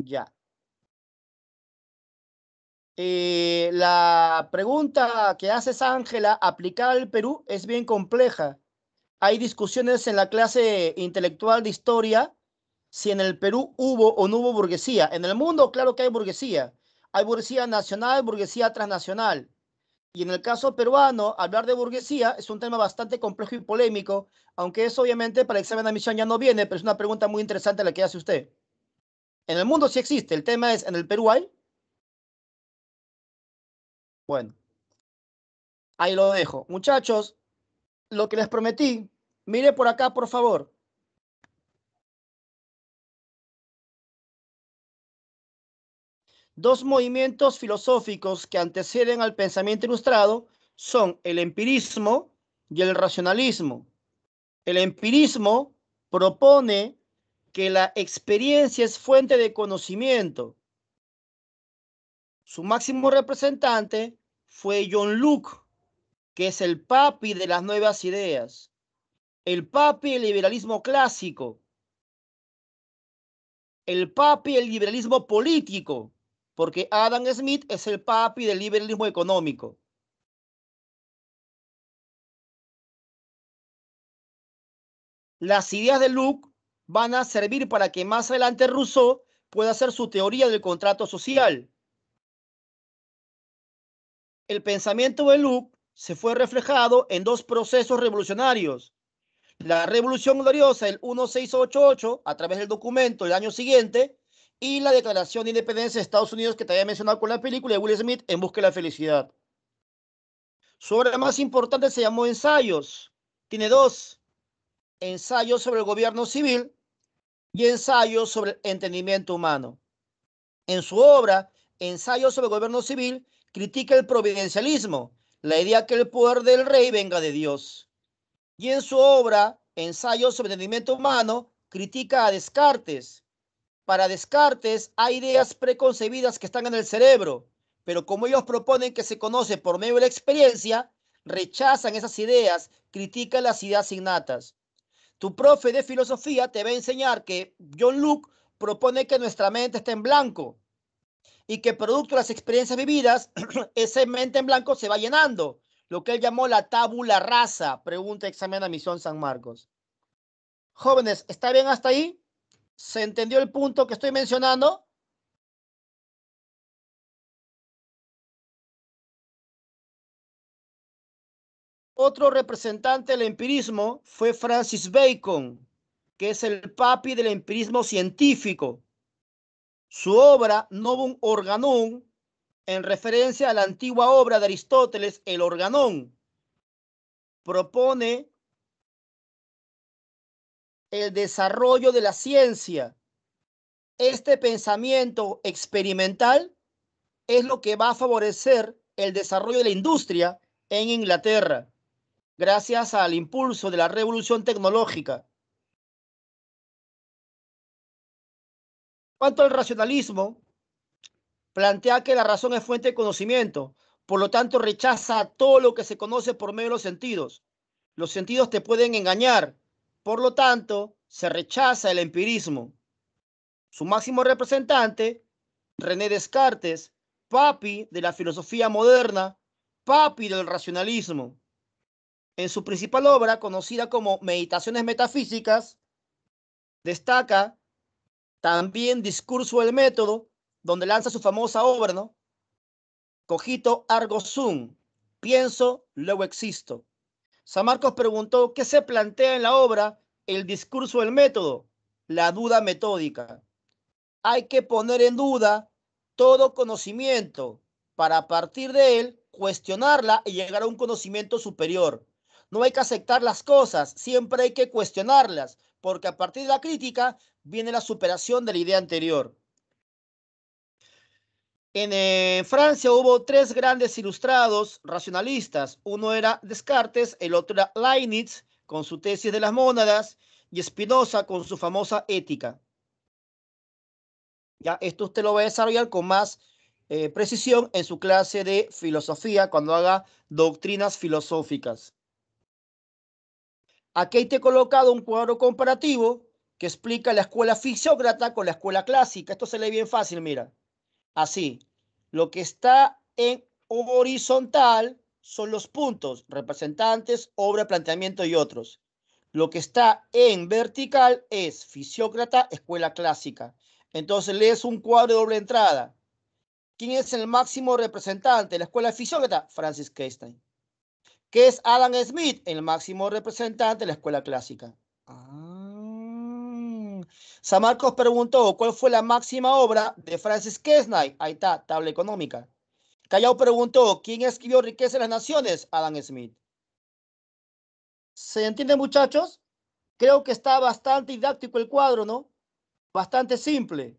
Ya. Eh, la pregunta que haces, Ángela, aplicada al Perú, es bien compleja. Hay discusiones en la clase intelectual de historia si en el Perú hubo o no hubo burguesía. En el mundo, claro que hay burguesía. Hay burguesía nacional, burguesía transnacional. Y en el caso peruano, hablar de burguesía es un tema bastante complejo y polémico, aunque eso obviamente para el examen de admisión ya no viene, pero es una pregunta muy interesante la que hace usted. En el mundo sí existe, el tema es, ¿en el Perú hay? Bueno, ahí lo dejo. Muchachos, lo que les prometí, mire por acá, por favor. Dos movimientos filosóficos que anteceden al pensamiento ilustrado son el empirismo y el racionalismo. El empirismo propone que la experiencia es fuente de conocimiento su máximo representante fue John Luke, que es el papi de las nuevas ideas, el papi del liberalismo clásico, el papi del liberalismo político, porque Adam Smith es el papi del liberalismo económico. Las ideas de Luke van a servir para que más adelante Rousseau pueda hacer su teoría del contrato social el pensamiento de Luke se fue reflejado en dos procesos revolucionarios. La revolución gloriosa el 1688 a través del documento del año siguiente y la declaración de independencia de Estados Unidos que te había mencionado con la película de Will Smith en busca de la felicidad. Su obra más importante se llamó Ensayos. Tiene dos. Ensayos sobre el gobierno civil y ensayos sobre el entendimiento humano. En su obra, Ensayos sobre el gobierno civil, critica el providencialismo, la idea que el poder del rey venga de Dios. Y en su obra, Ensayo sobre el entendimiento humano, critica a Descartes. Para Descartes hay ideas preconcebidas que están en el cerebro, pero como ellos proponen que se conoce por medio de la experiencia, rechazan esas ideas, critican las ideas innatas. Tu profe de filosofía te va a enseñar que John Luke propone que nuestra mente está en blanco, y que producto de las experiencias vividas, [CLEARS THROAT] ese mente en blanco se va llenando. Lo que él llamó la tabula rasa, pregunta examen a Misión San Marcos. Jóvenes, ¿está bien hasta ahí? ¿Se entendió el punto que estoy mencionando? Otro representante del empirismo fue Francis Bacon, que es el papi del empirismo científico. Su obra Novum Organum, en referencia a la antigua obra de Aristóteles, el Organón, propone el desarrollo de la ciencia. Este pensamiento experimental es lo que va a favorecer el desarrollo de la industria en Inglaterra, gracias al impulso de la revolución tecnológica. cuanto al racionalismo, plantea que la razón es fuente de conocimiento, por lo tanto rechaza todo lo que se conoce por medio de los sentidos. Los sentidos te pueden engañar, por lo tanto se rechaza el empirismo. Su máximo representante, René Descartes, papi de la filosofía moderna, papi del racionalismo. En su principal obra, conocida como Meditaciones Metafísicas, destaca también Discurso del Método, donde lanza su famosa obra, ¿no? Cogito Argo pienso, luego existo. San Marcos preguntó qué se plantea en la obra el discurso del método, la duda metódica. Hay que poner en duda todo conocimiento para a partir de él cuestionarla y llegar a un conocimiento superior. No hay que aceptar las cosas, siempre hay que cuestionarlas, porque a partir de la crítica viene la superación de la idea anterior. En eh, Francia hubo tres grandes ilustrados racionalistas. Uno era Descartes, el otro era Leibniz con su tesis de las mónadas y Spinoza con su famosa ética. Ya, esto usted lo va a desarrollar con más eh, precisión en su clase de filosofía cuando haga doctrinas filosóficas. Aquí te he colocado un cuadro comparativo que explica la escuela fisiócrata con la escuela clásica. Esto se lee bien fácil, mira. Así, lo que está en horizontal son los puntos, representantes, obra, planteamiento y otros. Lo que está en vertical es fisiócrata, escuela clásica. Entonces lees un cuadro de doble entrada. ¿Quién es el máximo representante de la escuela fisiócrata? Francis Kestein. ¿Qué es Adam Smith, el máximo representante de la escuela clásica. Ah. San Marcos preguntó cuál fue la máxima obra de Francis Kesnay. Ahí está, tabla económica. Callao preguntó quién escribió Riqueza de las Naciones. Adam Smith. ¿Se entiende, muchachos? Creo que está bastante didáctico el cuadro, ¿no? Bastante simple.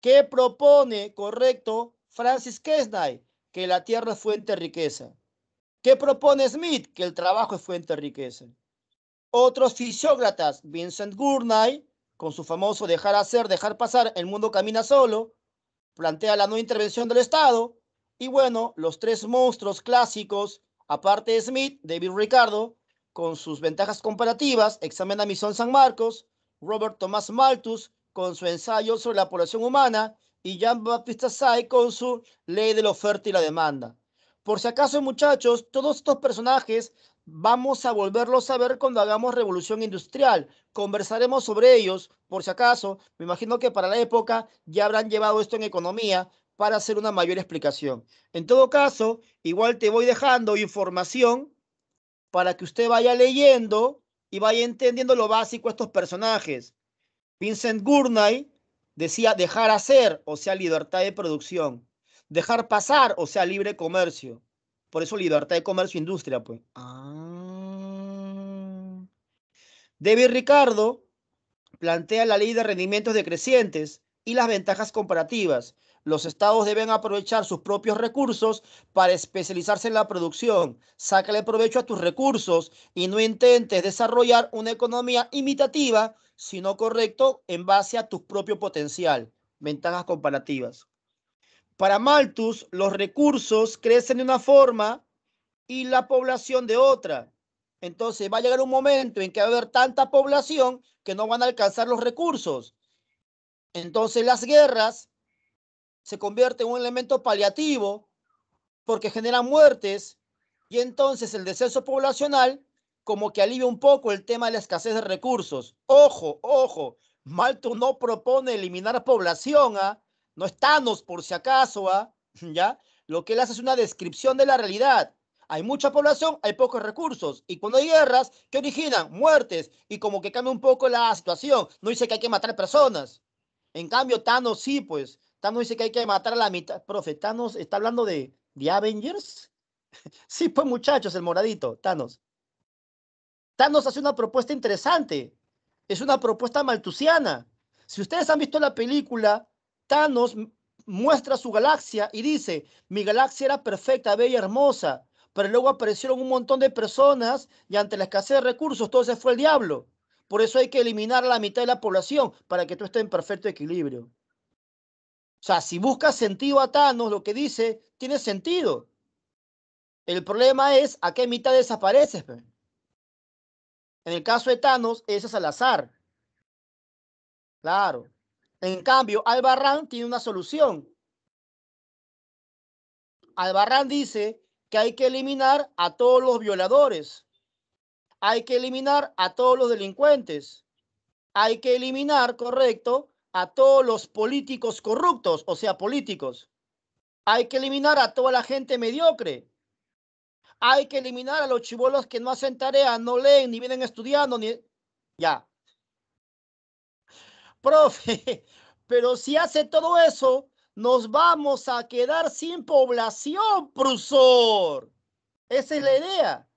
¿Qué propone, correcto, Francis Kesnay? Que la tierra es fuente de riqueza. ¿Qué propone Smith? Que el trabajo es fuente de riqueza. Otros fisiócratas, Vincent Gournay, con su famoso dejar hacer, dejar pasar, el mundo camina solo, plantea la no intervención del Estado. Y bueno, los tres monstruos clásicos, aparte de Smith, David Ricardo, con sus ventajas comparativas, examina mison San Marcos, Robert Thomas Malthus, con su ensayo sobre la población humana, y Jean-Baptiste Say con su ley de la oferta y la demanda. Por si acaso, muchachos, todos estos personajes vamos a volverlos a ver cuando hagamos revolución industrial. Conversaremos sobre ellos, por si acaso. Me imagino que para la época ya habrán llevado esto en economía para hacer una mayor explicación. En todo caso, igual te voy dejando información para que usted vaya leyendo y vaya entendiendo lo básico de estos personajes. Vincent Gournay decía dejar hacer, o sea, libertad de producción dejar pasar, o sea, libre comercio. Por eso libertad de comercio industria, pues. Ah. David Ricardo plantea la ley de rendimientos decrecientes y las ventajas comparativas. Los estados deben aprovechar sus propios recursos para especializarse en la producción. Sácale provecho a tus recursos y no intentes desarrollar una economía imitativa, sino correcto en base a tu propio potencial. Ventajas comparativas. Para Malthus, los recursos crecen de una forma y la población de otra. Entonces va a llegar un momento en que va a haber tanta población que no van a alcanzar los recursos. Entonces las guerras se convierten en un elemento paliativo porque generan muertes y entonces el descenso poblacional como que alivia un poco el tema de la escasez de recursos. Ojo, ojo, Malthus no propone eliminar población, a... ¿ah? No es Thanos por si acaso, ¿ah? [LAUGHS] ¿Ya? Lo que él hace es una descripción de la realidad. Hay mucha población, hay pocos recursos. Y cuando hay guerras, ¿qué originan? Muertes. Y como que cambia un poco la situación. No dice que hay que matar personas. En cambio, Thanos sí, pues. Thanos dice que hay que matar a la mitad. Profe, Thanos está hablando de, de Avengers. [LAUGHS] sí, pues muchachos, el moradito, Thanos. Thanos hace una propuesta interesante. Es una propuesta maltusiana. Si ustedes han visto la película Thanos muestra su galaxia y dice, mi galaxia era perfecta, bella, hermosa, pero luego aparecieron un montón de personas y ante la escasez de recursos todo se fue el diablo. Por eso hay que eliminar a la mitad de la población para que tú esté en perfecto equilibrio. O sea, si buscas sentido a Thanos, lo que dice tiene sentido. El problema es a qué mitad desapareces. En el caso de Thanos, ese es al azar. Claro. En cambio, Albarrán tiene una solución. Albarrán dice que hay que eliminar a todos los violadores. Hay que eliminar a todos los delincuentes. Hay que eliminar, correcto, a todos los políticos corruptos, o sea, políticos. Hay que eliminar a toda la gente mediocre. Hay que eliminar a los chivolos que no hacen tarea, no leen, ni vienen estudiando, ni... Ya profe, pero si hace todo eso, nos vamos a quedar sin población, profesor. Esa es la idea,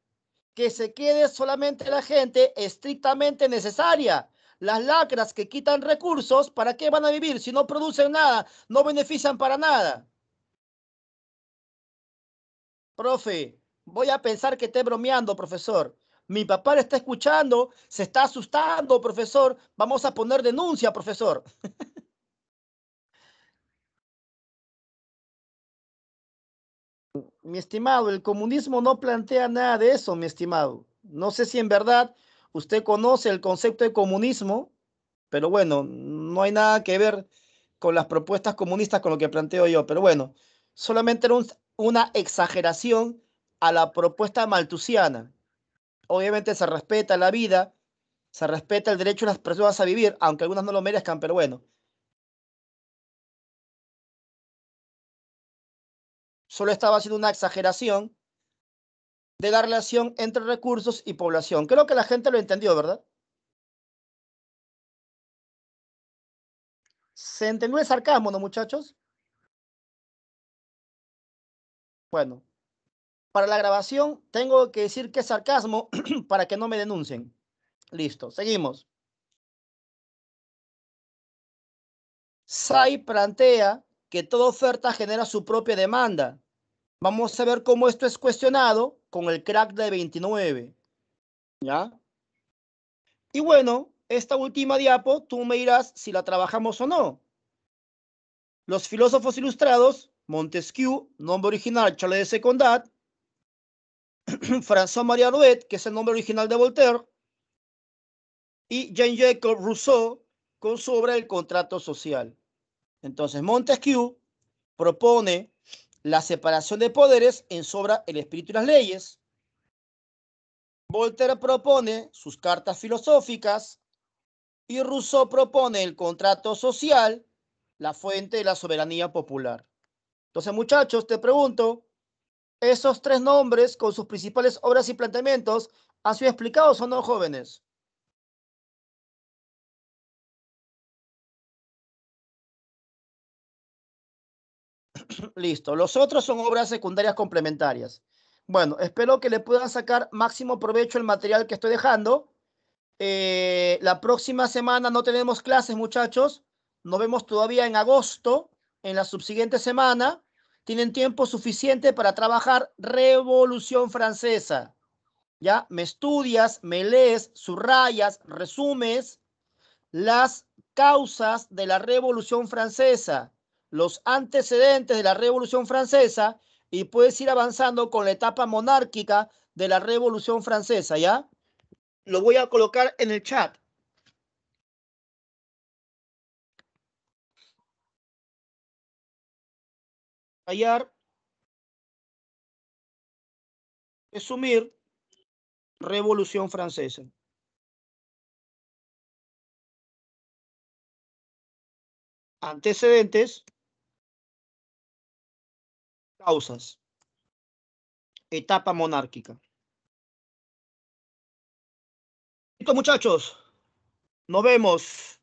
que se quede solamente la gente estrictamente necesaria. Las lacras que quitan recursos, ¿para qué van a vivir si no producen nada, no benefician para nada? Profe, voy a pensar que esté bromeando, profesor. Mi papá le está escuchando, se está asustando, profesor. Vamos a poner denuncia, profesor. [LAUGHS] mi estimado, el comunismo no plantea nada de eso, mi estimado. No sé si en verdad usted conoce el concepto de comunismo, pero bueno, no hay nada que ver con las propuestas comunistas con lo que planteo yo, pero bueno, solamente era una exageración a la propuesta maltusiana obviamente se respeta la vida, se respeta el derecho de las personas a vivir, aunque algunas no lo merezcan, pero bueno. Solo estaba haciendo una exageración de la relación entre recursos y población. Creo que la gente lo entendió, ¿verdad? ¿Se entendió el sarcasmo, no, muchachos? Bueno, para la grabación tengo que decir que es sarcasmo [CLEARS THROAT] para que no me denuncien. Listo, seguimos. Sai plantea que toda oferta genera su propia demanda. Vamos a ver cómo esto es cuestionado con el crack de 29. ¿Ya? Y bueno, esta última diapo tú me dirás si la trabajamos o no. Los filósofos ilustrados, Montesquieu, nombre original Charles de Secondat, [CLEARS THROAT] François marie Arouet, que es el nombre original de Voltaire, y Jean-Jacques Rousseau con su obra El contrato social. Entonces, Montesquieu propone la separación de poderes en su obra El espíritu y las leyes. Voltaire propone sus cartas filosóficas y Rousseau propone el contrato social, la fuente de la soberanía popular. Entonces, muchachos, te pregunto, esos tres nombres, con sus principales obras y planteamientos, ¿han sido explicados o no, jóvenes? [CLEARS THROAT] Listo. Los otros son obras secundarias complementarias. Bueno, espero que le puedan sacar máximo provecho el material que estoy dejando. Eh, la próxima semana no tenemos clases, muchachos. Nos vemos todavía en agosto, en la subsiguiente semana tienen tiempo suficiente para trabajar Revolución Francesa. ¿Ya? Me estudias, me lees, subrayas, resumes las causas de la Revolución Francesa, los antecedentes de la Revolución Francesa y puedes ir avanzando con la etapa monárquica de la Revolución Francesa, ¿ya? Lo voy a colocar en el chat. Hallar, resumir, Revolución Francesa. Antecedentes, causas, etapa monárquica. Listo, muchachos. Nos vemos.